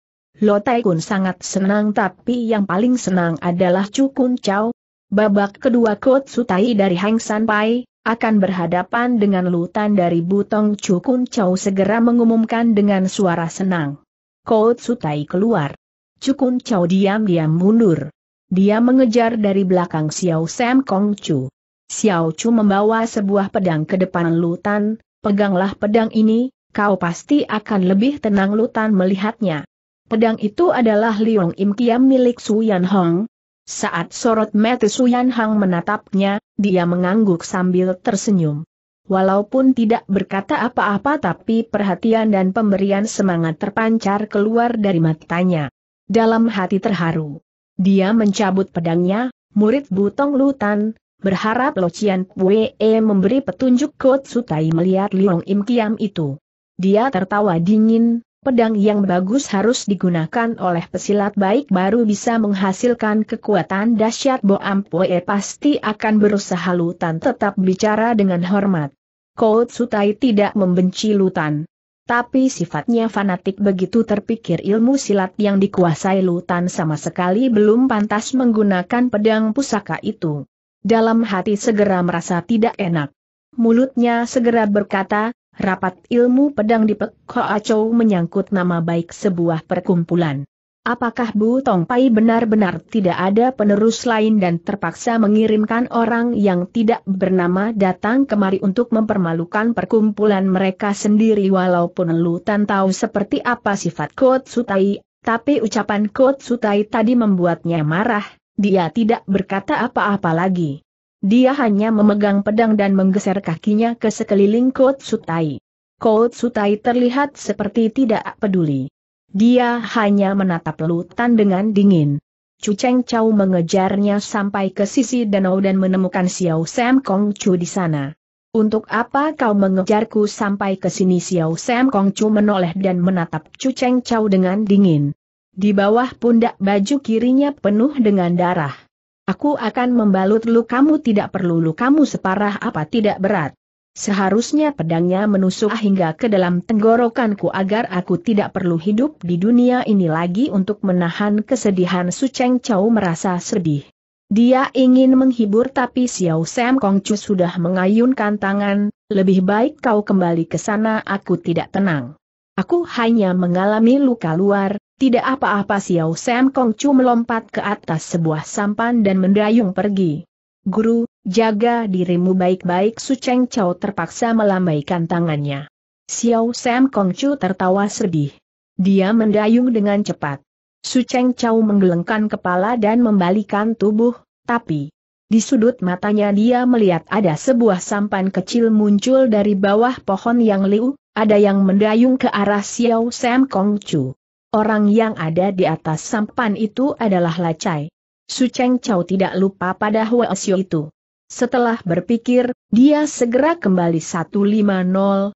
Lo Kun sangat senang tapi yang paling senang adalah Cukun Chow. Babak kedua Kot Sutai dari Hang San Pai, akan berhadapan dengan lutan dari Butong Cukun Chow segera mengumumkan dengan suara senang. Kot Sutai keluar. Cukun Chow diam-diam mundur. Dia mengejar dari belakang Xiao Sam Kong Chu. Xiao Chu membawa sebuah pedang ke depan lutan, peganglah pedang ini, kau pasti akan lebih tenang lutan melihatnya. Pedang itu adalah Liong Im Kiam milik Suyan Hong. Saat sorot mata Suyan Hong menatapnya, dia mengangguk sambil tersenyum. Walaupun tidak berkata apa-apa tapi perhatian dan pemberian semangat terpancar keluar dari matanya. Dalam hati terharu. Dia mencabut pedangnya, murid Butong Lutan, berharap Lo Cian Pue memberi petunjuk Kot Sutai melihat Liong Im Kiam itu. Dia tertawa dingin, pedang yang bagus harus digunakan oleh pesilat baik baru bisa menghasilkan kekuatan dahsyat Bo Ampue pasti akan berusaha Lutan tetap bicara dengan hormat. Kout Sutai tidak membenci Lutan. Tapi sifatnya fanatik begitu terpikir ilmu silat yang dikuasai Lutan sama sekali belum pantas menggunakan pedang pusaka itu. Dalam hati segera merasa tidak enak. Mulutnya segera berkata, Rapat ilmu pedang di Pekoacou Acau menyangkut nama baik sebuah perkumpulan. Apakah Bu Tong Pai benar-benar tidak ada penerus lain dan terpaksa mengirimkan orang yang tidak bernama datang kemari untuk mempermalukan perkumpulan mereka sendiri walaupun Lutan tahu seperti apa sifat Kot Sutai, tapi ucapan Kot Sutai tadi membuatnya marah, dia tidak berkata apa-apa lagi. Dia hanya memegang pedang dan menggeser kakinya ke sekeliling Sutai. Kotsutai. Sutai terlihat seperti tidak peduli. Dia hanya menatap lutan dengan dingin. Cuceng Chow mengejarnya sampai ke sisi danau dan menemukan Xiao Sam Kong Chu di sana. Untuk apa kau mengejarku sampai ke sini Xiao Sam Kong Chu menoleh dan menatap Cuceng Chow dengan dingin. Di bawah pundak baju kirinya penuh dengan darah. Aku akan membalut lukamu tidak perlu lukamu separah apa tidak berat. Seharusnya pedangnya menusuk hingga ke dalam tenggorokanku agar aku tidak perlu hidup di dunia ini lagi untuk menahan kesedihan Su Cheng merasa sedih. Dia ingin menghibur tapi Xiao Sam Kongcu sudah mengayunkan tangan, lebih baik kau kembali ke sana aku tidak tenang. Aku hanya mengalami luka luar, tidak apa-apa Xiao Sam Kong Chu melompat ke atas sebuah sampan dan mendayung pergi. Guru, jaga dirimu baik-baik Su Cheng Chao terpaksa melambaikan tangannya. Xiao Sam Kong Chu tertawa sedih. Dia mendayung dengan cepat. Su Cheng Chao menggelengkan kepala dan membalikan tubuh, tapi di sudut matanya dia melihat ada sebuah sampan kecil muncul dari bawah pohon yang liu, ada yang mendayung ke arah Xiao Sam Kong Chu. Orang yang ada di atas sampan itu adalah Lacai. Su Cheng Chau tidak lupa pada Hua Xiu itu. Setelah berpikir, dia segera kembali 150,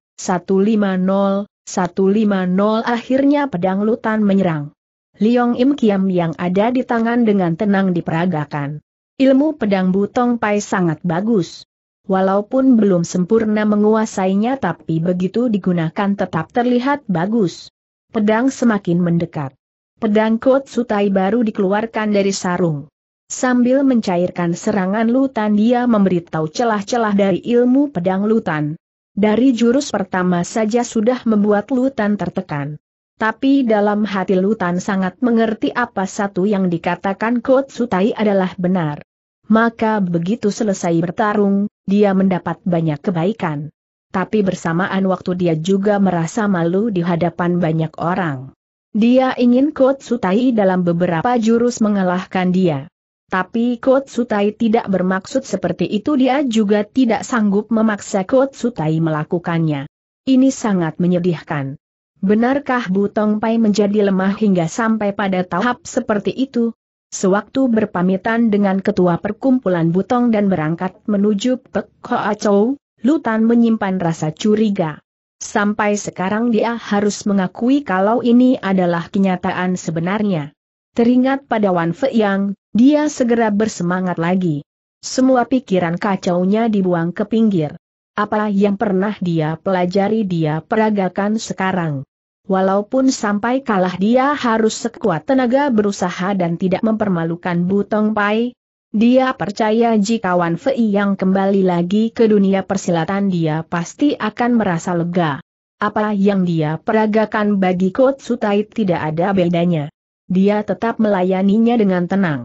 150, 150 akhirnya pedang lutan menyerang. Liong Im Kiam yang ada di tangan dengan tenang diperagakan. Ilmu pedang Butong Pai sangat bagus. Walaupun belum sempurna menguasainya tapi begitu digunakan tetap terlihat bagus. Pedang semakin mendekat. Pedang Sutai baru dikeluarkan dari sarung. Sambil mencairkan serangan lutan dia memberitahu celah-celah dari ilmu pedang lutan. Dari jurus pertama saja sudah membuat lutan tertekan. Tapi dalam hati Lutan sangat mengerti apa satu yang dikatakan Sutai adalah benar. Maka begitu selesai bertarung, dia mendapat banyak kebaikan tapi bersamaan waktu dia juga merasa malu di hadapan banyak orang. Dia ingin Kot Sutai dalam beberapa jurus mengalahkan dia. Tapi Kot Sutai tidak bermaksud seperti itu dia juga tidak sanggup memaksa Kot Sutai melakukannya. Ini sangat menyedihkan. Benarkah Butong Pai menjadi lemah hingga sampai pada tahap seperti itu? Sewaktu berpamitan dengan ketua perkumpulan Butong dan berangkat menuju Pek Hoa Chow, Lutan menyimpan rasa curiga. Sampai sekarang dia harus mengakui kalau ini adalah kenyataan sebenarnya. Teringat pada Wan Fe Yang, dia segera bersemangat lagi. Semua pikiran kacaunya dibuang ke pinggir. Apa yang pernah dia pelajari dia peragakan sekarang. Walaupun sampai kalah dia harus sekuat tenaga berusaha dan tidak mempermalukan Butong Pai, dia percaya jika Wan Fei yang kembali lagi ke dunia persilatan dia pasti akan merasa lega. Apa yang dia peragakan bagi Kotsutai tidak ada bedanya. Dia tetap melayaninya dengan tenang.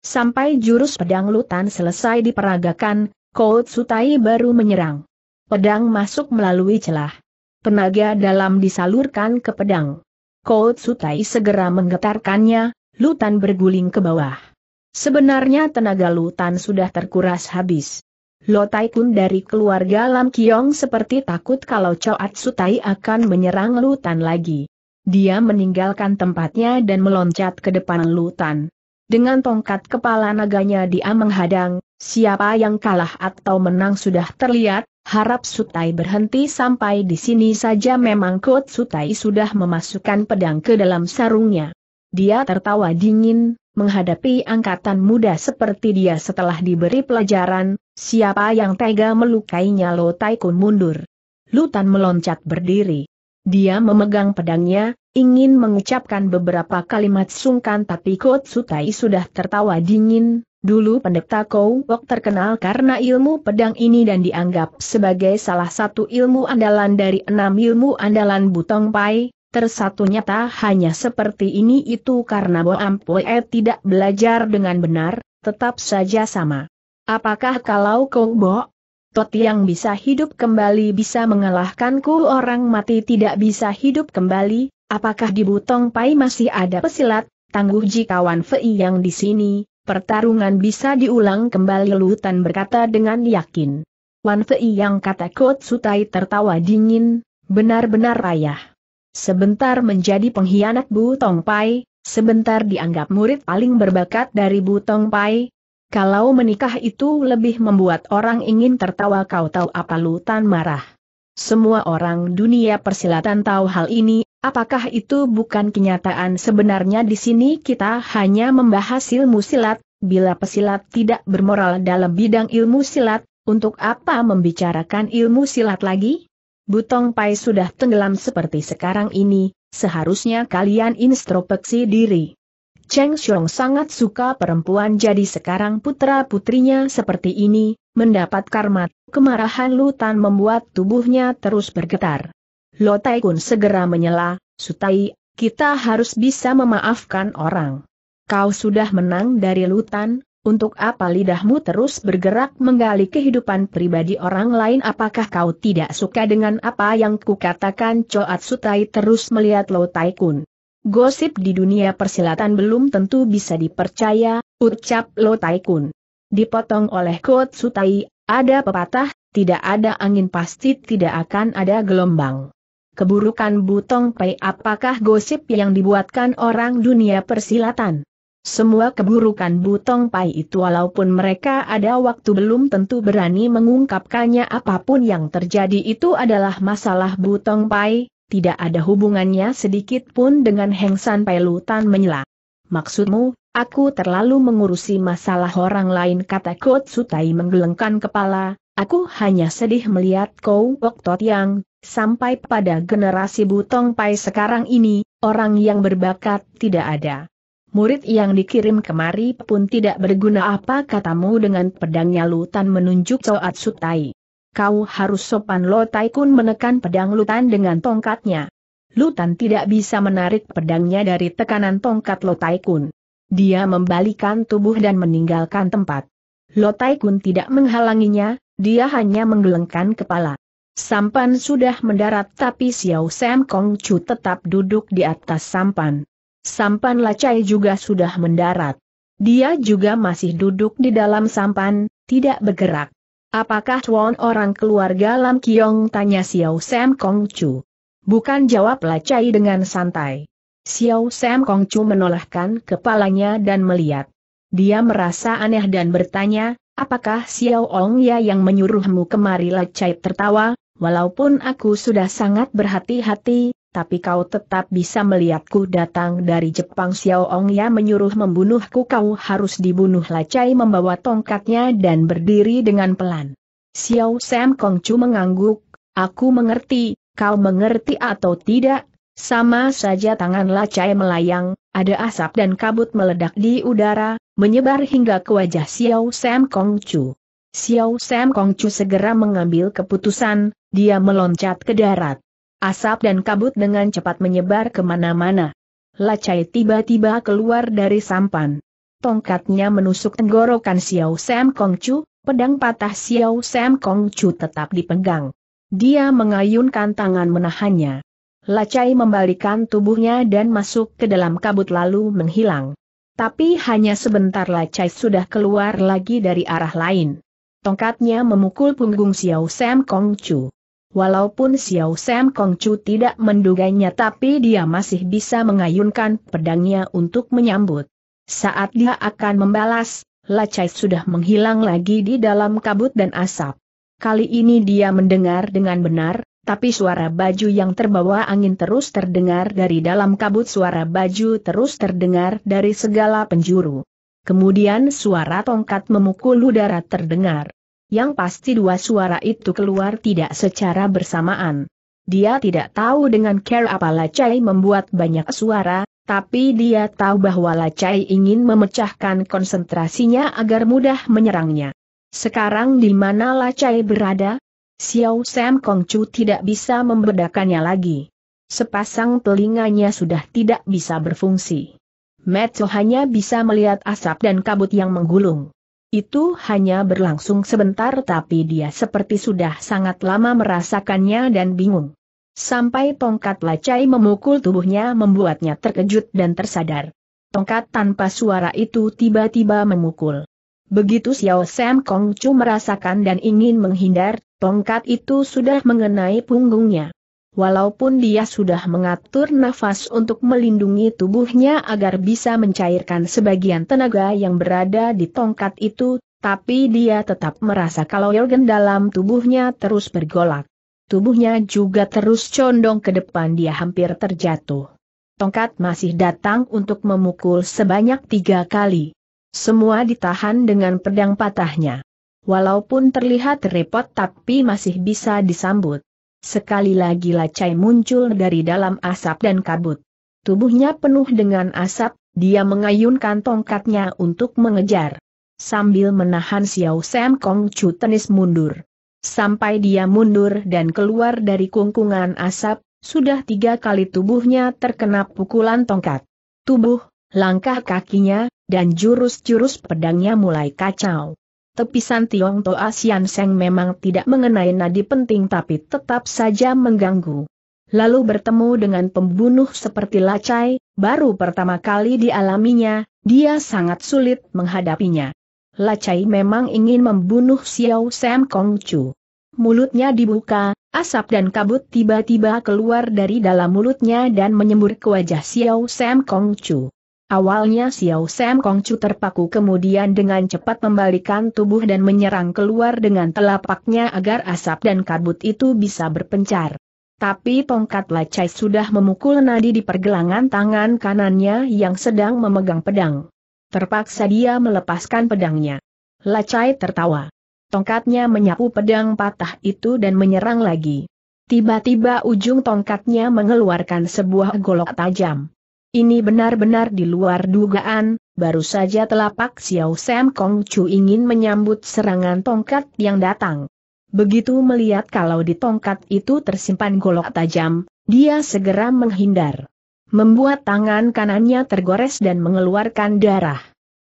Sampai jurus pedang lutan selesai diperagakan, Kotsutai baru menyerang. Pedang masuk melalui celah. Tenaga dalam disalurkan ke pedang. Kotsutai segera menggetarkannya, lutan berguling ke bawah. Sebenarnya tenaga Lutan sudah terkuras habis. Lo Taikun dari keluarga Lam Kiong seperti takut kalau Choat Sutai akan menyerang Lutan lagi. Dia meninggalkan tempatnya dan meloncat ke depan Lutan. Dengan tongkat kepala naganya dia menghadang, siapa yang kalah atau menang sudah terlihat, harap Sutai berhenti sampai di sini saja memang Kot Sutai sudah memasukkan pedang ke dalam sarungnya. Dia tertawa dingin, menghadapi angkatan muda seperti dia setelah diberi pelajaran, siapa yang tega melukainya Lo Taikun mundur. Lutan meloncat berdiri. Dia memegang pedangnya, ingin mengucapkan beberapa kalimat sungkan tapi Kotsutai sudah tertawa dingin, Dulu pendeta Kowok terkenal karena ilmu pedang ini dan dianggap sebagai salah satu ilmu andalan dari enam ilmu andalan Butong Pai, tersatunya tak hanya seperti ini itu karena Bo Ampue tidak belajar dengan benar, tetap saja sama. Apakah kalau kau Bo? Tot yang bisa hidup kembali bisa mengalahkanku orang mati tidak bisa hidup kembali, apakah di Butong Pai masih ada pesilat, tangguh jikawan Fei yang di sini, pertarungan bisa diulang kembali Lutan berkata dengan yakin. Wan Fei yang kata Kotsutai tertawa dingin, benar-benar ayah sebentar menjadi pengkhianat Bu Tong Pai, sebentar dianggap murid paling berbakat dari Bu Tong Pai. Kalau menikah itu lebih membuat orang ingin tertawa kau tahu apa lu tan marah. Semua orang dunia persilatan tahu hal ini, apakah itu bukan kenyataan sebenarnya di sini kita hanya membahas ilmu silat, bila pesilat tidak bermoral dalam bidang ilmu silat, untuk apa membicarakan ilmu silat lagi? Butong Pai sudah tenggelam seperti sekarang ini, seharusnya kalian introspeksi diri. Cheng Xiong sangat suka perempuan jadi sekarang putra-putrinya seperti ini, mendapat karma. kemarahan Lutan membuat tubuhnya terus bergetar. Lo Taikun segera menyela, Sutai, kita harus bisa memaafkan orang. Kau sudah menang dari Lutan, untuk apa lidahmu terus bergerak menggali kehidupan pribadi orang lain apakah kau tidak suka dengan apa yang kukatakan Coat Sutai terus melihat Lo Tai Kun. Gosip di dunia persilatan belum tentu bisa dipercaya, ucap Lo Tai Kun. Dipotong oleh Coat Sutai, ada pepatah, tidak ada angin pasti tidak akan ada gelombang. Keburukan Butong Pei apakah gosip yang dibuatkan orang dunia persilatan? Semua keburukan Butong Pai itu walaupun mereka ada waktu belum tentu berani mengungkapkannya apapun yang terjadi itu adalah masalah Butong Pai, tidak ada hubungannya sedikit pun dengan Heng San Pai Lutan menyela. Maksudmu, aku terlalu mengurusi masalah orang lain kata Kot Sutai menggelengkan kepala, aku hanya sedih melihat Kou Wok Tot Yang, sampai pada generasi Butong Pai sekarang ini, orang yang berbakat tidak ada murid yang dikirim kemari pun tidak berguna apa katamu dengan pedangnya Lutan menunjuk Coat Sutai. Kau harus sopan Lotai Kun menekan pedang Lutan dengan tongkatnya. Lutan tidak bisa menarik pedangnya dari tekanan tongkat Lotai Kun. Dia membalikan tubuh dan meninggalkan tempat. Lotai Kun tidak menghalanginya, dia hanya menggelengkan kepala. Sampan sudah mendarat tapi Xiao Sam Kong Chu tetap duduk di atas sampan. Sampan Lacai juga sudah mendarat. Dia juga masih duduk di dalam sampan, tidak bergerak. Apakah Tuan orang keluarga Lam Kiong tanya Xiao Sam Kong Chu? Bukan jawab Lacai dengan santai. Xiao Sam Kong Chu menolakkan kepalanya dan melihat. Dia merasa aneh dan bertanya, apakah Xiao Ong Ya yang menyuruhmu kemari Lacai tertawa, walaupun aku sudah sangat berhati-hati, tapi kau tetap bisa melihatku datang dari Jepang Xiao Ong ya menyuruh membunuhku kau harus dibunuh Lacai membawa tongkatnya dan berdiri dengan pelan. Xiao Sam Kong Chu mengangguk, aku mengerti, kau mengerti atau tidak, sama saja tangan Lacai melayang, ada asap dan kabut meledak di udara, menyebar hingga ke wajah Xiao Sam Kong Chu. Xiao Sam Kong Chu segera mengambil keputusan, dia meloncat ke darat. Asap dan kabut dengan cepat menyebar kemana-mana. Lacai tiba-tiba keluar dari sampan. Tongkatnya menusuk tenggorokan Xiao Sam Kong Chu, pedang patah Xiao Sam Kong Chu tetap dipegang. Dia mengayunkan tangan menahannya. Lacai membalikan tubuhnya dan masuk ke dalam kabut lalu menghilang. Tapi hanya sebentar Lacai sudah keluar lagi dari arah lain. Tongkatnya memukul punggung Xiao Sam Kong Chu. Walaupun Xiao Sam Kong Chu tidak menduganya tapi dia masih bisa mengayunkan pedangnya untuk menyambut. Saat dia akan membalas, Lacai sudah menghilang lagi di dalam kabut dan asap. Kali ini dia mendengar dengan benar, tapi suara baju yang terbawa angin terus terdengar dari dalam kabut suara baju terus terdengar dari segala penjuru. Kemudian suara tongkat memukul udara terdengar. Yang pasti dua suara itu keluar tidak secara bersamaan. Dia tidak tahu dengan care apa Lacai membuat banyak suara, tapi dia tahu bahwa Lacai ingin memecahkan konsentrasinya agar mudah menyerangnya. Sekarang di mana Lacai berada? Xiao Sam Kongcu tidak bisa membedakannya lagi. Sepasang telinganya sudah tidak bisa berfungsi. Metso hanya bisa melihat asap dan kabut yang menggulung. Itu hanya berlangsung sebentar tapi dia seperti sudah sangat lama merasakannya dan bingung. Sampai tongkat lacai memukul tubuhnya membuatnya terkejut dan tersadar. Tongkat tanpa suara itu tiba-tiba memukul. Begitu Xiao Sam Kong Chu merasakan dan ingin menghindar, tongkat itu sudah mengenai punggungnya. Walaupun dia sudah mengatur nafas untuk melindungi tubuhnya agar bisa mencairkan sebagian tenaga yang berada di tongkat itu, tapi dia tetap merasa kalau organ dalam tubuhnya terus bergolak. Tubuhnya juga terus condong ke depan dia hampir terjatuh. Tongkat masih datang untuk memukul sebanyak tiga kali. Semua ditahan dengan pedang patahnya. Walaupun terlihat repot tapi masih bisa disambut. Sekali lagi Lacai muncul dari dalam asap dan kabut. Tubuhnya penuh dengan asap, dia mengayunkan tongkatnya untuk mengejar. Sambil menahan Xiao Sam Kong Chu tenis mundur. Sampai dia mundur dan keluar dari kungkungan asap, sudah tiga kali tubuhnya terkena pukulan tongkat. Tubuh, langkah kakinya, dan jurus-jurus pedangnya mulai kacau tepisan Tiong Toa Sian Seng memang tidak mengenai nadi penting tapi tetap saja mengganggu. Lalu bertemu dengan pembunuh seperti Lacai, baru pertama kali dialaminya, dia sangat sulit menghadapinya. Lacai memang ingin membunuh Xiao Sam Kong Chu. Mulutnya dibuka, asap dan kabut tiba-tiba keluar dari dalam mulutnya dan menyembur ke wajah Xiao Sam Kong Chu. Awalnya Xiao Sam Kongcu terpaku kemudian dengan cepat membalikan tubuh dan menyerang keluar dengan telapaknya agar asap dan kabut itu bisa berpencar. Tapi tongkat lacai sudah memukul nadi di pergelangan tangan kanannya yang sedang memegang pedang. Terpaksa dia melepaskan pedangnya. Lacai tertawa. Tongkatnya menyapu pedang patah itu dan menyerang lagi. Tiba-tiba ujung tongkatnya mengeluarkan sebuah golok tajam. Ini benar-benar di luar dugaan, baru saja telapak Xiao Sam Kong Chu ingin menyambut serangan tongkat yang datang. Begitu melihat kalau di tongkat itu tersimpan golok tajam, dia segera menghindar. Membuat tangan kanannya tergores dan mengeluarkan darah.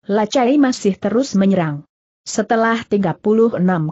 Lacai masih terus menyerang. Setelah 36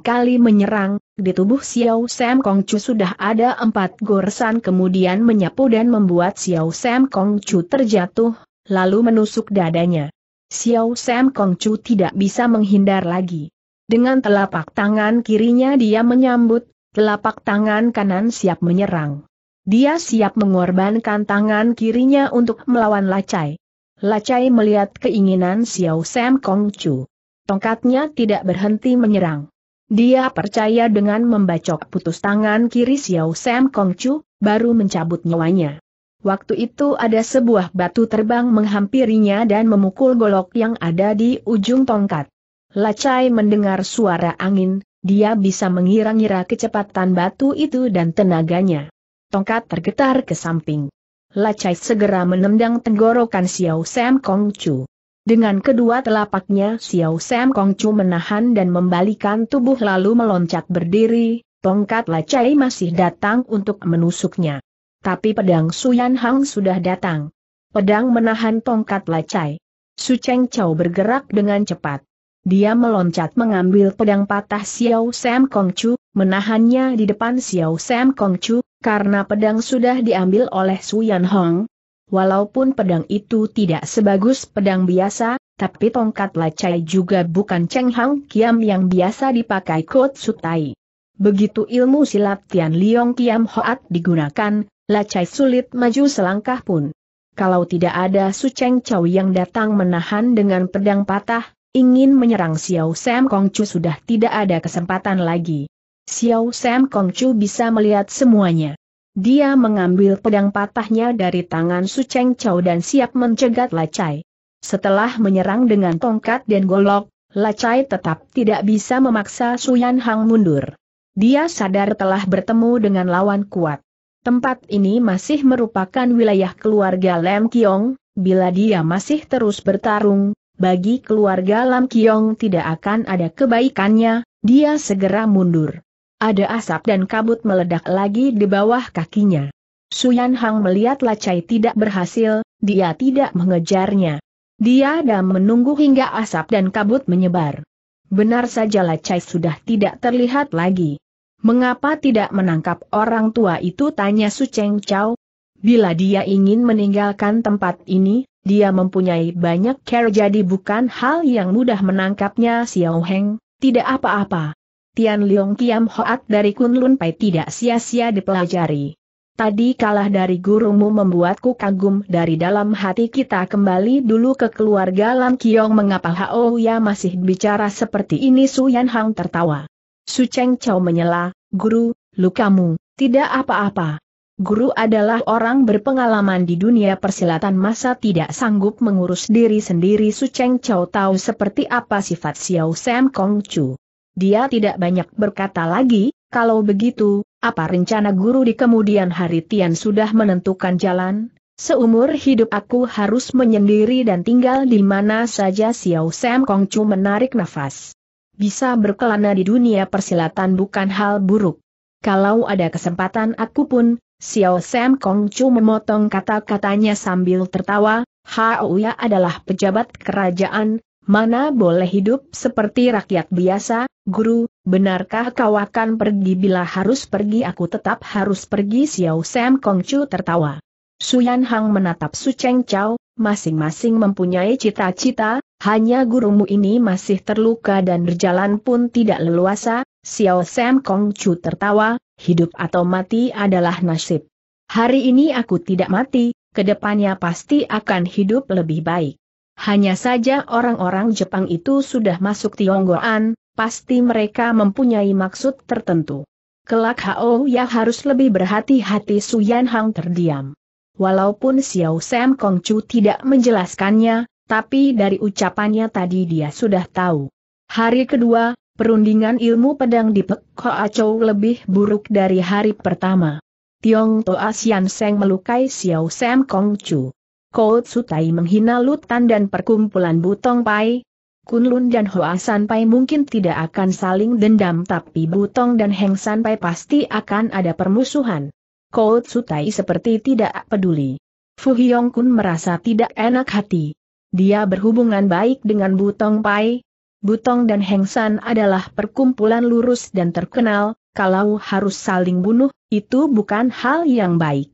kali menyerang, di tubuh Xiao Sam Kong Chu sudah ada empat goresan kemudian menyapu dan membuat Xiao Sam Kong Chu terjatuh, lalu menusuk dadanya. Xiao Sam Kong Chu tidak bisa menghindar lagi. Dengan telapak tangan kirinya dia menyambut, telapak tangan kanan siap menyerang. Dia siap mengorbankan tangan kirinya untuk melawan Lacai. Lacai melihat keinginan Xiao Sam Kong Chu. Tongkatnya tidak berhenti menyerang. Dia percaya dengan membacok putus tangan kiri Xiao Sam Kong Chu, baru mencabut nyawanya. Waktu itu ada sebuah batu terbang menghampirinya dan memukul golok yang ada di ujung tongkat. Lacai mendengar suara angin, dia bisa mengira-ngira kecepatan batu itu dan tenaganya. Tongkat tergetar ke samping. Lacai segera menendang tenggorokan Xiao Sam Kong Chu. Dengan kedua telapaknya Xiao Sam Kong Chu menahan dan membalikan tubuh lalu meloncat berdiri, tongkat Lacai masih datang untuk menusuknya. Tapi pedang Suyan Hang sudah datang. Pedang menahan tongkat Lacai. Su Cheng Chao bergerak dengan cepat. Dia meloncat mengambil pedang patah Xiao Sam Kong Chu, menahannya di depan Xiao Sam Kong Chu, karena pedang sudah diambil oleh Su Yan Hong, Walaupun pedang itu tidak sebagus pedang biasa, tapi tongkat lacai juga bukan Cheng Hang Kiam yang biasa dipakai Kot Sutai. Begitu ilmu silat Tian Liong Kiam Hoat digunakan, lacai sulit maju selangkah pun. Kalau tidak ada Su Cheng Chow yang datang menahan dengan pedang patah, ingin menyerang Xiao Sam Kong Chu sudah tidak ada kesempatan lagi. Xiao Sam Kong Chu bisa melihat semuanya. Dia mengambil pedang patahnya dari tangan Su Cheng Chow dan siap mencegat Lacai. Setelah menyerang dengan tongkat dan golok, Lacai tetap tidak bisa memaksa Su Yan Hang mundur. Dia sadar telah bertemu dengan lawan kuat. Tempat ini masih merupakan wilayah keluarga Lam Kiong, bila dia masih terus bertarung, bagi keluarga Lam Kiong tidak akan ada kebaikannya, dia segera mundur. Ada asap dan kabut meledak lagi di bawah kakinya. Suyan Hang melihat Lacai tidak berhasil, dia tidak mengejarnya. Dia dan menunggu hingga asap dan kabut menyebar. Benar saja Lacai sudah tidak terlihat lagi. Mengapa tidak menangkap orang tua itu tanya Su Cheng Chao? Bila dia ingin meninggalkan tempat ini, dia mempunyai banyak care jadi bukan hal yang mudah menangkapnya Xiao Heng, tidak apa-apa. Tian Leong Kiam Hoat dari Kunlun Pai tidak sia-sia dipelajari. Tadi kalah dari gurumu membuatku kagum dari dalam hati kita kembali dulu ke keluarga Lam Kiong mengapa Hao Ya masih bicara seperti ini Su Yan Hang tertawa. Su Cheng Chow menyela, guru, lukamu, tidak apa-apa. Guru adalah orang berpengalaman di dunia persilatan masa tidak sanggup mengurus diri sendiri Su Cheng Chow tahu seperti apa sifat Xiao Sam Kong Chu. Dia tidak banyak berkata lagi, kalau begitu, apa rencana guru di kemudian hari Tian sudah menentukan jalan? Seumur hidup aku harus menyendiri dan tinggal di mana saja Xiao Sam Kong Chu menarik nafas. Bisa berkelana di dunia persilatan bukan hal buruk. Kalau ada kesempatan aku pun, Xiao Sam Kong Chu memotong kata-katanya sambil tertawa, Hao Ya adalah pejabat kerajaan, Mana boleh hidup seperti rakyat biasa, guru, benarkah kau akan pergi bila harus pergi aku tetap harus pergi Xiao Sam Kongcu tertawa. Suyan Hang menatap Su Cheng Chao, masing-masing mempunyai cita-cita, hanya gurumu ini masih terluka dan berjalan pun tidak leluasa, Xiao Sam Kongcu tertawa, hidup atau mati adalah nasib. Hari ini aku tidak mati, kedepannya pasti akan hidup lebih baik. Hanya saja orang-orang Jepang itu sudah masuk Tionggoan, pasti mereka mempunyai maksud tertentu. Kelak Hao Ya harus lebih berhati-hati Suyan Hang terdiam. Walaupun Xiao Sam Kong Chu tidak menjelaskannya, tapi dari ucapannya tadi dia sudah tahu. Hari kedua, perundingan ilmu pedang di Pekko Acou lebih buruk dari hari pertama. Tiong Toa Sian Seng melukai Xiao Sam Kong Chu. Kou sutai menghina Lutan dan perkumpulan Butong Pai, Kunlun dan Hoa San Pai mungkin tidak akan saling dendam tapi Butong dan Heng San Pai pasti akan ada permusuhan. Kou sutai seperti tidak peduli. Fu Hyong Kun merasa tidak enak hati. Dia berhubungan baik dengan Butong Pai. Butong dan Heng San adalah perkumpulan lurus dan terkenal, kalau harus saling bunuh, itu bukan hal yang baik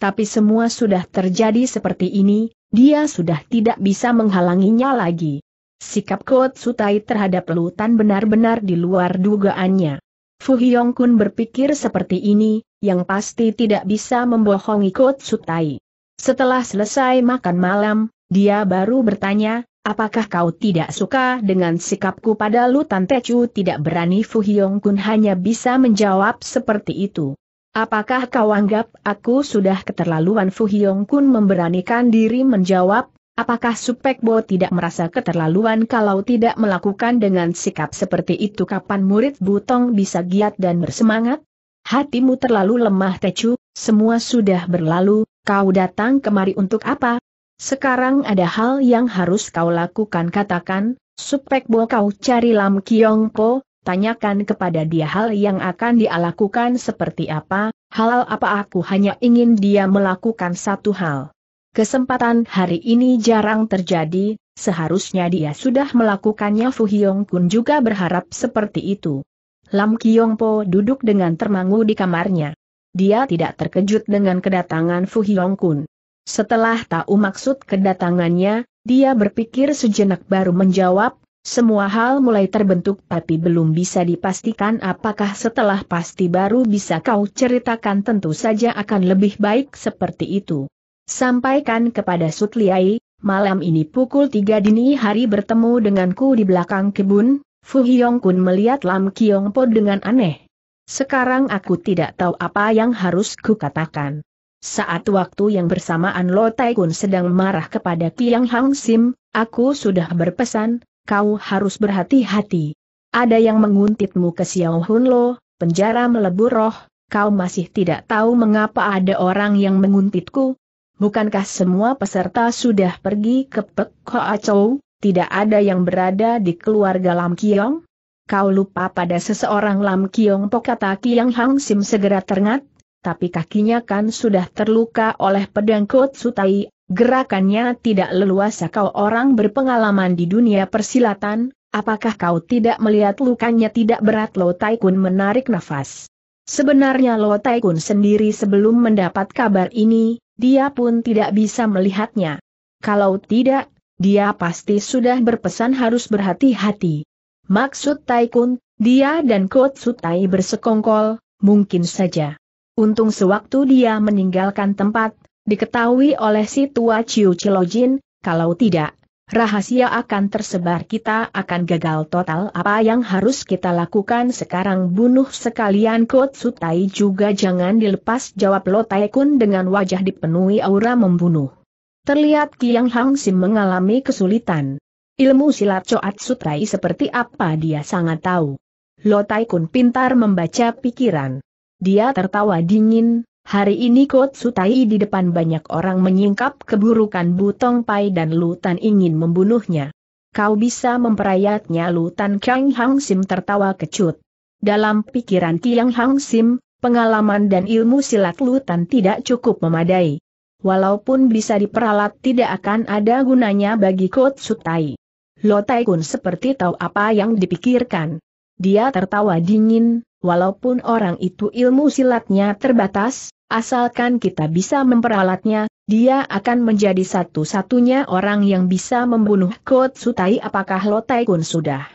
tapi semua sudah terjadi seperti ini, dia sudah tidak bisa menghalanginya lagi. Sikap Kot Sutai terhadap Lutan benar-benar di luar dugaannya. Fu Hyong Kun berpikir seperti ini, yang pasti tidak bisa membohongi Kot Sutai. Setelah selesai makan malam, dia baru bertanya, apakah kau tidak suka dengan sikapku pada Lutan Techu tidak berani Fu Hyong Kun hanya bisa menjawab seperti itu. Apakah kau anggap aku sudah keterlaluan Fu Hyong Kun memberanikan diri menjawab, apakah Supek Bo tidak merasa keterlaluan kalau tidak melakukan dengan sikap seperti itu kapan murid Butong bisa giat dan bersemangat? Hatimu terlalu lemah Tecu, semua sudah berlalu, kau datang kemari untuk apa? Sekarang ada hal yang harus kau lakukan katakan, Supek Bo kau cari Lam Kiong Po, tanyakan kepada dia hal yang akan dia lakukan seperti apa, halal apa aku hanya ingin dia melakukan satu hal. Kesempatan hari ini jarang terjadi, seharusnya dia sudah melakukannya Fu Hyong Kun juga berharap seperti itu. Lam Kiong Po duduk dengan termangu di kamarnya. Dia tidak terkejut dengan kedatangan Fu Hyong Kun. Setelah tahu maksud kedatangannya, dia berpikir sejenak baru menjawab, semua hal mulai terbentuk tapi belum bisa dipastikan apakah setelah pasti baru bisa kau ceritakan tentu saja akan lebih baik seperti itu. Sampaikan kepada Sutliai, malam ini pukul tiga dini hari bertemu denganku di belakang kebun, Fu Hyong Kun melihat Lam Kiong Po dengan aneh. Sekarang aku tidak tahu apa yang harus kukatakan. Saat waktu yang bersamaan Lo Tai Kun sedang marah kepada Kiang Hang Sim, aku sudah berpesan, kau harus berhati-hati. Ada yang menguntitmu ke Xiao Hun Lo, penjara melebur roh, kau masih tidak tahu mengapa ada orang yang menguntitku? Bukankah semua peserta sudah pergi ke Pek Hoa Chow, tidak ada yang berada di keluarga Lam Kiong? Kau lupa pada seseorang Lam Kiong pokata Kiang Hang Sim segera terngat, tapi kakinya kan sudah terluka oleh pedang Kotsutai. Gerakannya tidak leluasa kau orang berpengalaman di dunia persilatan, apakah kau tidak melihat lukanya tidak berat Lo Taikun menarik nafas. Sebenarnya Lo Taikun sendiri sebelum mendapat kabar ini, dia pun tidak bisa melihatnya. Kalau tidak, dia pasti sudah berpesan harus berhati-hati. Maksud Taikun, dia dan Kotsutai bersekongkol, mungkin saja. Untung sewaktu dia meninggalkan tempat, diketahui oleh si tua Ciu Cilojin, kalau tidak, rahasia akan tersebar kita akan gagal total apa yang harus kita lakukan sekarang bunuh sekalian Kotsu Sutai juga jangan dilepas jawab Lo Tai Kun dengan wajah dipenuhi aura membunuh. Terlihat Kiang Hang Sim mengalami kesulitan. Ilmu silat Coat Sutai seperti apa dia sangat tahu. Lo Tai Kun pintar membaca pikiran. Dia tertawa dingin, Hari ini Kot Sutai di depan banyak orang menyingkap keburukan Butong Pai dan Lutan ingin membunuhnya. Kau bisa memperayatnya Lutan Kang Hang Sim tertawa kecut. Dalam pikiran Tiang Hang Sim, pengalaman dan ilmu silat Lutan tidak cukup memadai. Walaupun bisa diperalat tidak akan ada gunanya bagi Kot Sutai. Lo Kun seperti tahu apa yang dipikirkan. Dia tertawa dingin, Walaupun orang itu ilmu silatnya terbatas, asalkan kita bisa memperalatnya, dia akan menjadi satu-satunya orang yang bisa membunuh Kot Sutai apakah Lotai Kun sudah.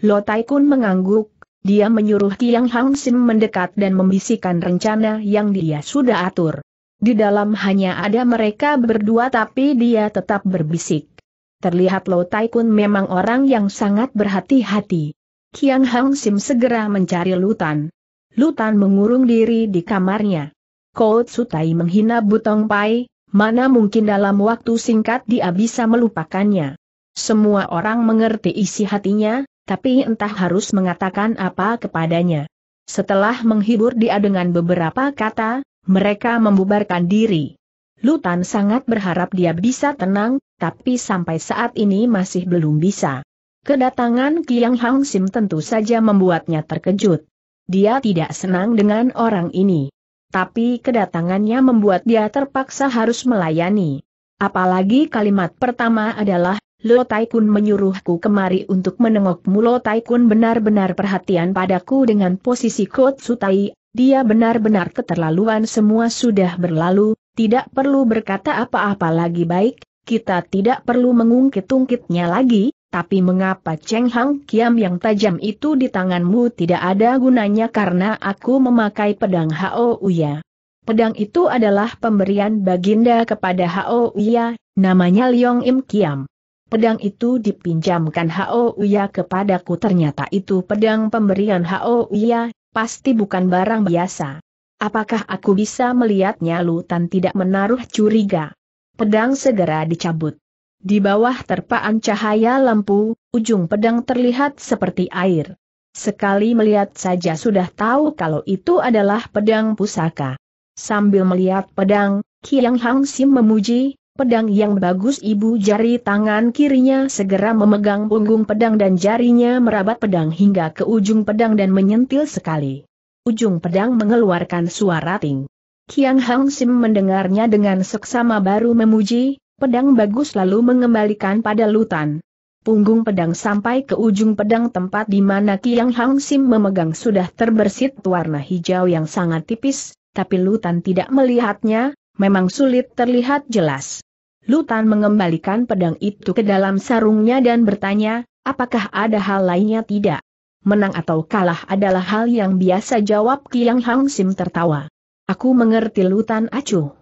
Lotai Kun mengangguk, dia menyuruh Kiang Hang Sim mendekat dan membisikkan rencana yang dia sudah atur. Di dalam hanya ada mereka berdua tapi dia tetap berbisik. Terlihat Lo Kun memang orang yang sangat berhati-hati. Kian Hang Sim segera mencari Lutan. Lutan mengurung diri di kamarnya. Kout Sutai menghina Butong Pai, mana mungkin dalam waktu singkat dia bisa melupakannya. Semua orang mengerti isi hatinya, tapi entah harus mengatakan apa kepadanya. Setelah menghibur dia dengan beberapa kata, mereka membubarkan diri. Lutan sangat berharap dia bisa tenang, tapi sampai saat ini masih belum bisa. Kedatangan Kiang Hang Sim tentu saja membuatnya terkejut. Dia tidak senang dengan orang ini. Tapi kedatangannya membuat dia terpaksa harus melayani. Apalagi kalimat pertama adalah, Lo Taikun menyuruhku kemari untuk menengokmu Lo Taikun benar-benar perhatian padaku dengan posisi Kotsutai, dia benar-benar keterlaluan semua sudah berlalu, tidak perlu berkata apa-apa lagi baik, kita tidak perlu mengungkit-ungkitnya lagi, tapi mengapa Cheng Hang Kiam yang tajam itu di tanganmu tidak ada gunanya karena aku memakai pedang Hao Uya. Pedang itu adalah pemberian baginda kepada Hao Uya, namanya Liong Im Kiam. Pedang itu dipinjamkan Hao Uya kepadaku ternyata itu pedang pemberian Hao Uya, pasti bukan barang biasa. Apakah aku bisa melihatnya Lutan tidak menaruh curiga? Pedang segera dicabut. Di bawah terpaan cahaya lampu, ujung pedang terlihat seperti air. Sekali melihat saja sudah tahu kalau itu adalah pedang pusaka. Sambil melihat pedang, Kiang Hang Sim memuji, pedang yang bagus ibu jari tangan kirinya segera memegang punggung pedang dan jarinya merabat pedang hingga ke ujung pedang dan menyentil sekali. Ujung pedang mengeluarkan suara ting. Kiang Hang Sim mendengarnya dengan seksama baru memuji, pedang bagus lalu mengembalikan pada lutan. Punggung pedang sampai ke ujung pedang tempat di mana Kiang Hang Sim memegang sudah terbersit warna hijau yang sangat tipis, tapi lutan tidak melihatnya, memang sulit terlihat jelas. Lutan mengembalikan pedang itu ke dalam sarungnya dan bertanya, apakah ada hal lainnya tidak? Menang atau kalah adalah hal yang biasa jawab Kiang Hang Sim tertawa. Aku mengerti lutan acuh.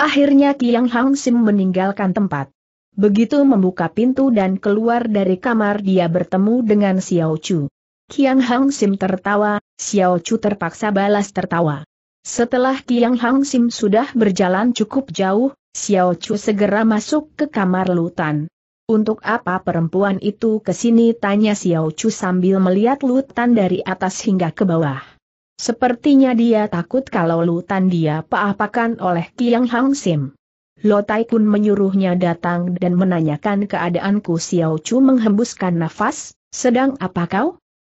Akhirnya Kiang Hang Sim meninggalkan tempat. Begitu membuka pintu dan keluar dari kamar dia bertemu dengan Xiao Chu. Kiang Hang Sim tertawa, Xiao Chu terpaksa balas tertawa. Setelah Kiang Hang Sim sudah berjalan cukup jauh, Xiao Chu segera masuk ke kamar Lutan. Untuk apa perempuan itu ke sini tanya Xiao Chu sambil melihat Lutan dari atas hingga ke bawah. Sepertinya dia takut kalau Lutan dia apakan oleh Kiang Hang Sim. Lo Tai Kun menyuruhnya datang dan menanyakan keadaanku Xiao Chu menghembuskan nafas, sedang apa kau?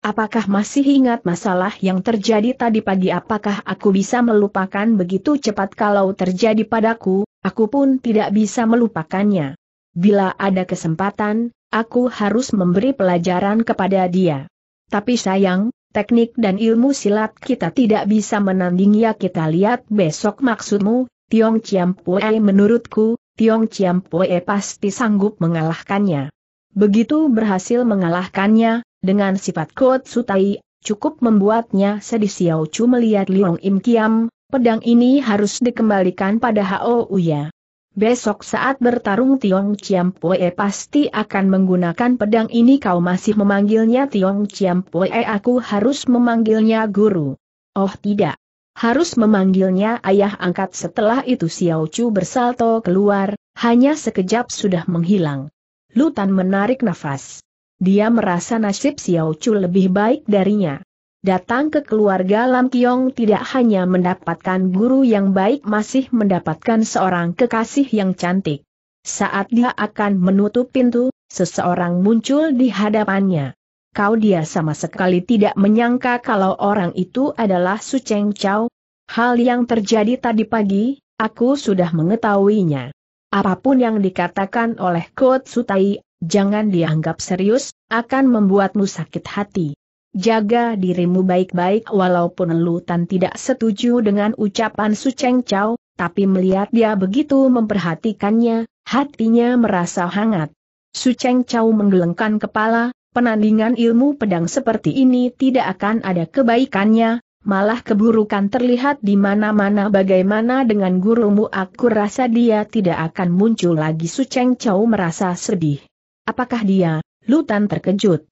Apakah masih ingat masalah yang terjadi tadi pagi apakah aku bisa melupakan begitu cepat kalau terjadi padaku, aku pun tidak bisa melupakannya. Bila ada kesempatan, aku harus memberi pelajaran kepada dia. Tapi sayang, teknik dan ilmu silat kita tidak bisa menandingi ya kita lihat besok maksudmu, Tiong Chiam Pue menurutku, Tiong Chiam Pue pasti sanggup mengalahkannya. Begitu berhasil mengalahkannya, dengan sifat kuat Sutai, cukup membuatnya sedih Xiao Chu melihat Liong Im Kiam, pedang ini harus dikembalikan pada Hao Uya. Besok saat bertarung Tiong Chiam Pue pasti akan menggunakan pedang ini kau masih memanggilnya Tiong Chiam Pue aku harus memanggilnya guru. Oh tidak. Harus memanggilnya ayah angkat setelah itu Xiao Chu bersalto keluar, hanya sekejap sudah menghilang. Lutan menarik nafas. Dia merasa nasib Xiao Chu lebih baik darinya datang ke keluarga Lam Kiong tidak hanya mendapatkan guru yang baik masih mendapatkan seorang kekasih yang cantik. Saat dia akan menutup pintu, seseorang muncul di hadapannya. Kau dia sama sekali tidak menyangka kalau orang itu adalah Su Cheng Chao. Hal yang terjadi tadi pagi, aku sudah mengetahuinya. Apapun yang dikatakan oleh Kot Sutai, jangan dianggap serius, akan membuatmu sakit hati. Jaga dirimu baik-baik walaupun Lutan tidak setuju dengan ucapan Su Cheng Chau, tapi melihat dia begitu memperhatikannya, hatinya merasa hangat. Su Cheng Chau menggelengkan kepala, penandingan ilmu pedang seperti ini tidak akan ada kebaikannya, malah keburukan terlihat di mana-mana bagaimana dengan gurumu aku rasa dia tidak akan muncul lagi Su Cheng Chau merasa sedih. Apakah dia, Lutan terkejut?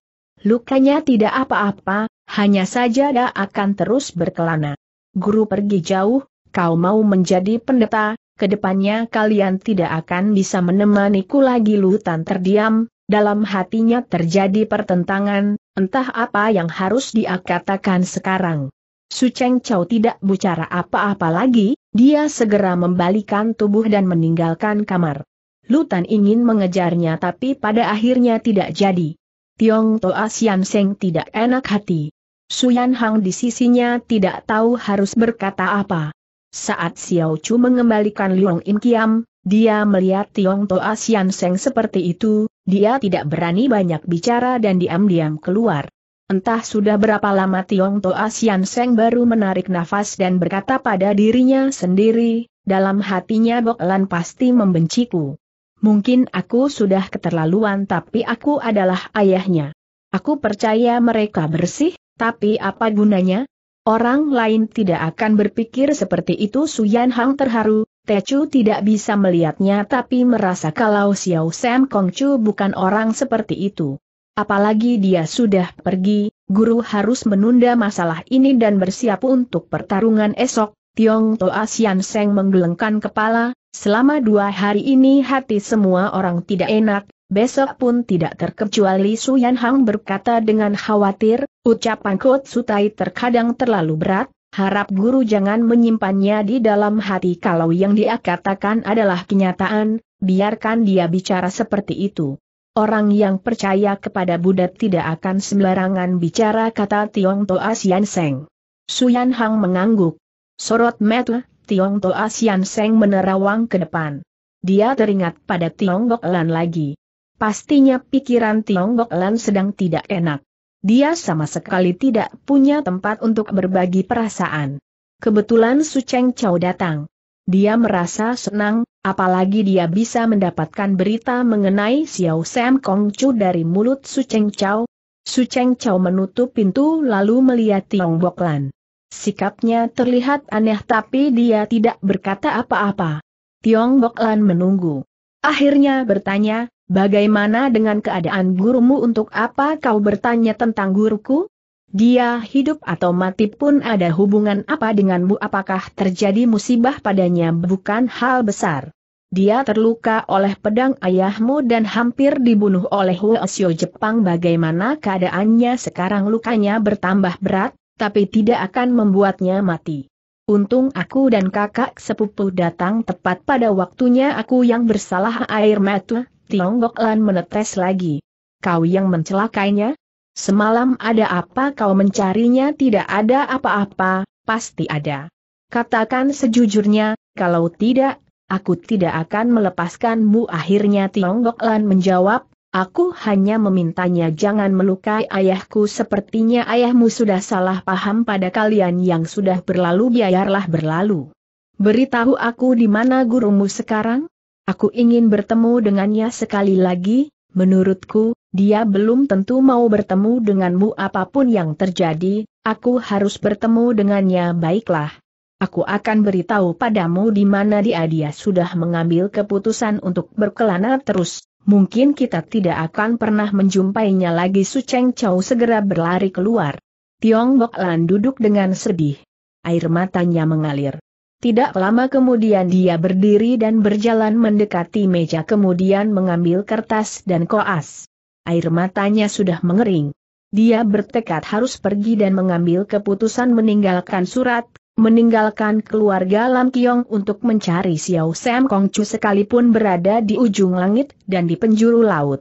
Lukanya tidak apa-apa, hanya saja dia akan terus berkelana. Guru pergi jauh, kau mau menjadi pendeta, kedepannya kalian tidak akan bisa menemaniku lagi Lutan terdiam, dalam hatinya terjadi pertentangan, entah apa yang harus dia katakan sekarang. Su Cheng Chau tidak bicara apa-apa lagi, dia segera membalikan tubuh dan meninggalkan kamar. Lutan ingin mengejarnya tapi pada akhirnya tidak jadi. Tiong Toa Sian Seng tidak enak hati. Suyan Hang di sisinya tidak tahu harus berkata apa. Saat Xiao Chu mengembalikan Liu Im Kiam, dia melihat Tiong Toa Sian Seng seperti itu, dia tidak berani banyak bicara dan diam-diam keluar. Entah sudah berapa lama Tiong Toa Sian Seng baru menarik nafas dan berkata pada dirinya sendiri, dalam hatinya Bok Lan pasti membenciku. Mungkin aku sudah keterlaluan tapi aku adalah ayahnya. Aku percaya mereka bersih, tapi apa gunanya? Orang lain tidak akan berpikir seperti itu Suyan Hang terharu, Techu tidak bisa melihatnya tapi merasa kalau Xiao Sam Chu bukan orang seperti itu. Apalagi dia sudah pergi, guru harus menunda masalah ini dan bersiap untuk pertarungan esok, Tiong Toa Sian Seng menggelengkan kepala, Selama dua hari ini hati semua orang tidak enak, besok pun tidak terkecuali Su Yan Hang berkata dengan khawatir, ucapan Kot Sutai terkadang terlalu berat, harap guru jangan menyimpannya di dalam hati kalau yang dia katakan adalah kenyataan, biarkan dia bicara seperti itu. Orang yang percaya kepada Buddha tidak akan sembarangan bicara kata Tiong Toa Sian Seng. Suyan Hang mengangguk. Sorot mata, Tiong Toa Sian Seng menerawang ke depan. Dia teringat pada Tiongkok Lan lagi. Pastinya pikiran Tiongkok Lan sedang tidak enak. Dia sama sekali tidak punya tempat untuk berbagi perasaan. Kebetulan Su Cheng Chow datang. Dia merasa senang, apalagi dia bisa mendapatkan berita mengenai Xiao Sam Kong Chu dari mulut Su Cheng Chow. Su Cheng Chow menutup pintu lalu melihat Tiong Bok Lan. Sikapnya terlihat aneh tapi dia tidak berkata apa-apa. Tiong Bok Lan menunggu. Akhirnya bertanya, bagaimana dengan keadaan gurumu untuk apa kau bertanya tentang guruku? Dia hidup atau mati pun ada hubungan apa denganmu apakah terjadi musibah padanya bukan hal besar. Dia terluka oleh pedang ayahmu dan hampir dibunuh oleh Huasyo Jepang bagaimana keadaannya sekarang lukanya bertambah berat? tapi tidak akan membuatnya mati. Untung aku dan kakak sepupu datang tepat pada waktunya aku yang bersalah air mata, Tiongkok Lan menetes lagi. Kau yang mencelakainya? Semalam ada apa kau mencarinya tidak ada apa-apa, pasti ada. Katakan sejujurnya, kalau tidak, aku tidak akan melepaskanmu akhirnya Tiongkok Lan menjawab, Aku hanya memintanya jangan melukai ayahku sepertinya ayahmu sudah salah paham pada kalian yang sudah berlalu biarlah berlalu. Beritahu aku di mana gurumu sekarang? Aku ingin bertemu dengannya sekali lagi, menurutku, dia belum tentu mau bertemu denganmu apapun yang terjadi, aku harus bertemu dengannya baiklah. Aku akan beritahu padamu di mana dia dia sudah mengambil keputusan untuk berkelana terus. Mungkin kita tidak akan pernah menjumpainya lagi Su Cheng Chow segera berlari keluar. Tiong Bok Lan duduk dengan sedih. Air matanya mengalir. Tidak lama kemudian dia berdiri dan berjalan mendekati meja kemudian mengambil kertas dan koas. Air matanya sudah mengering. Dia bertekad harus pergi dan mengambil keputusan meninggalkan surat, Meninggalkan keluarga Lam Kiong untuk mencari Xiao Sam Chu sekalipun berada di ujung langit dan di penjuru laut.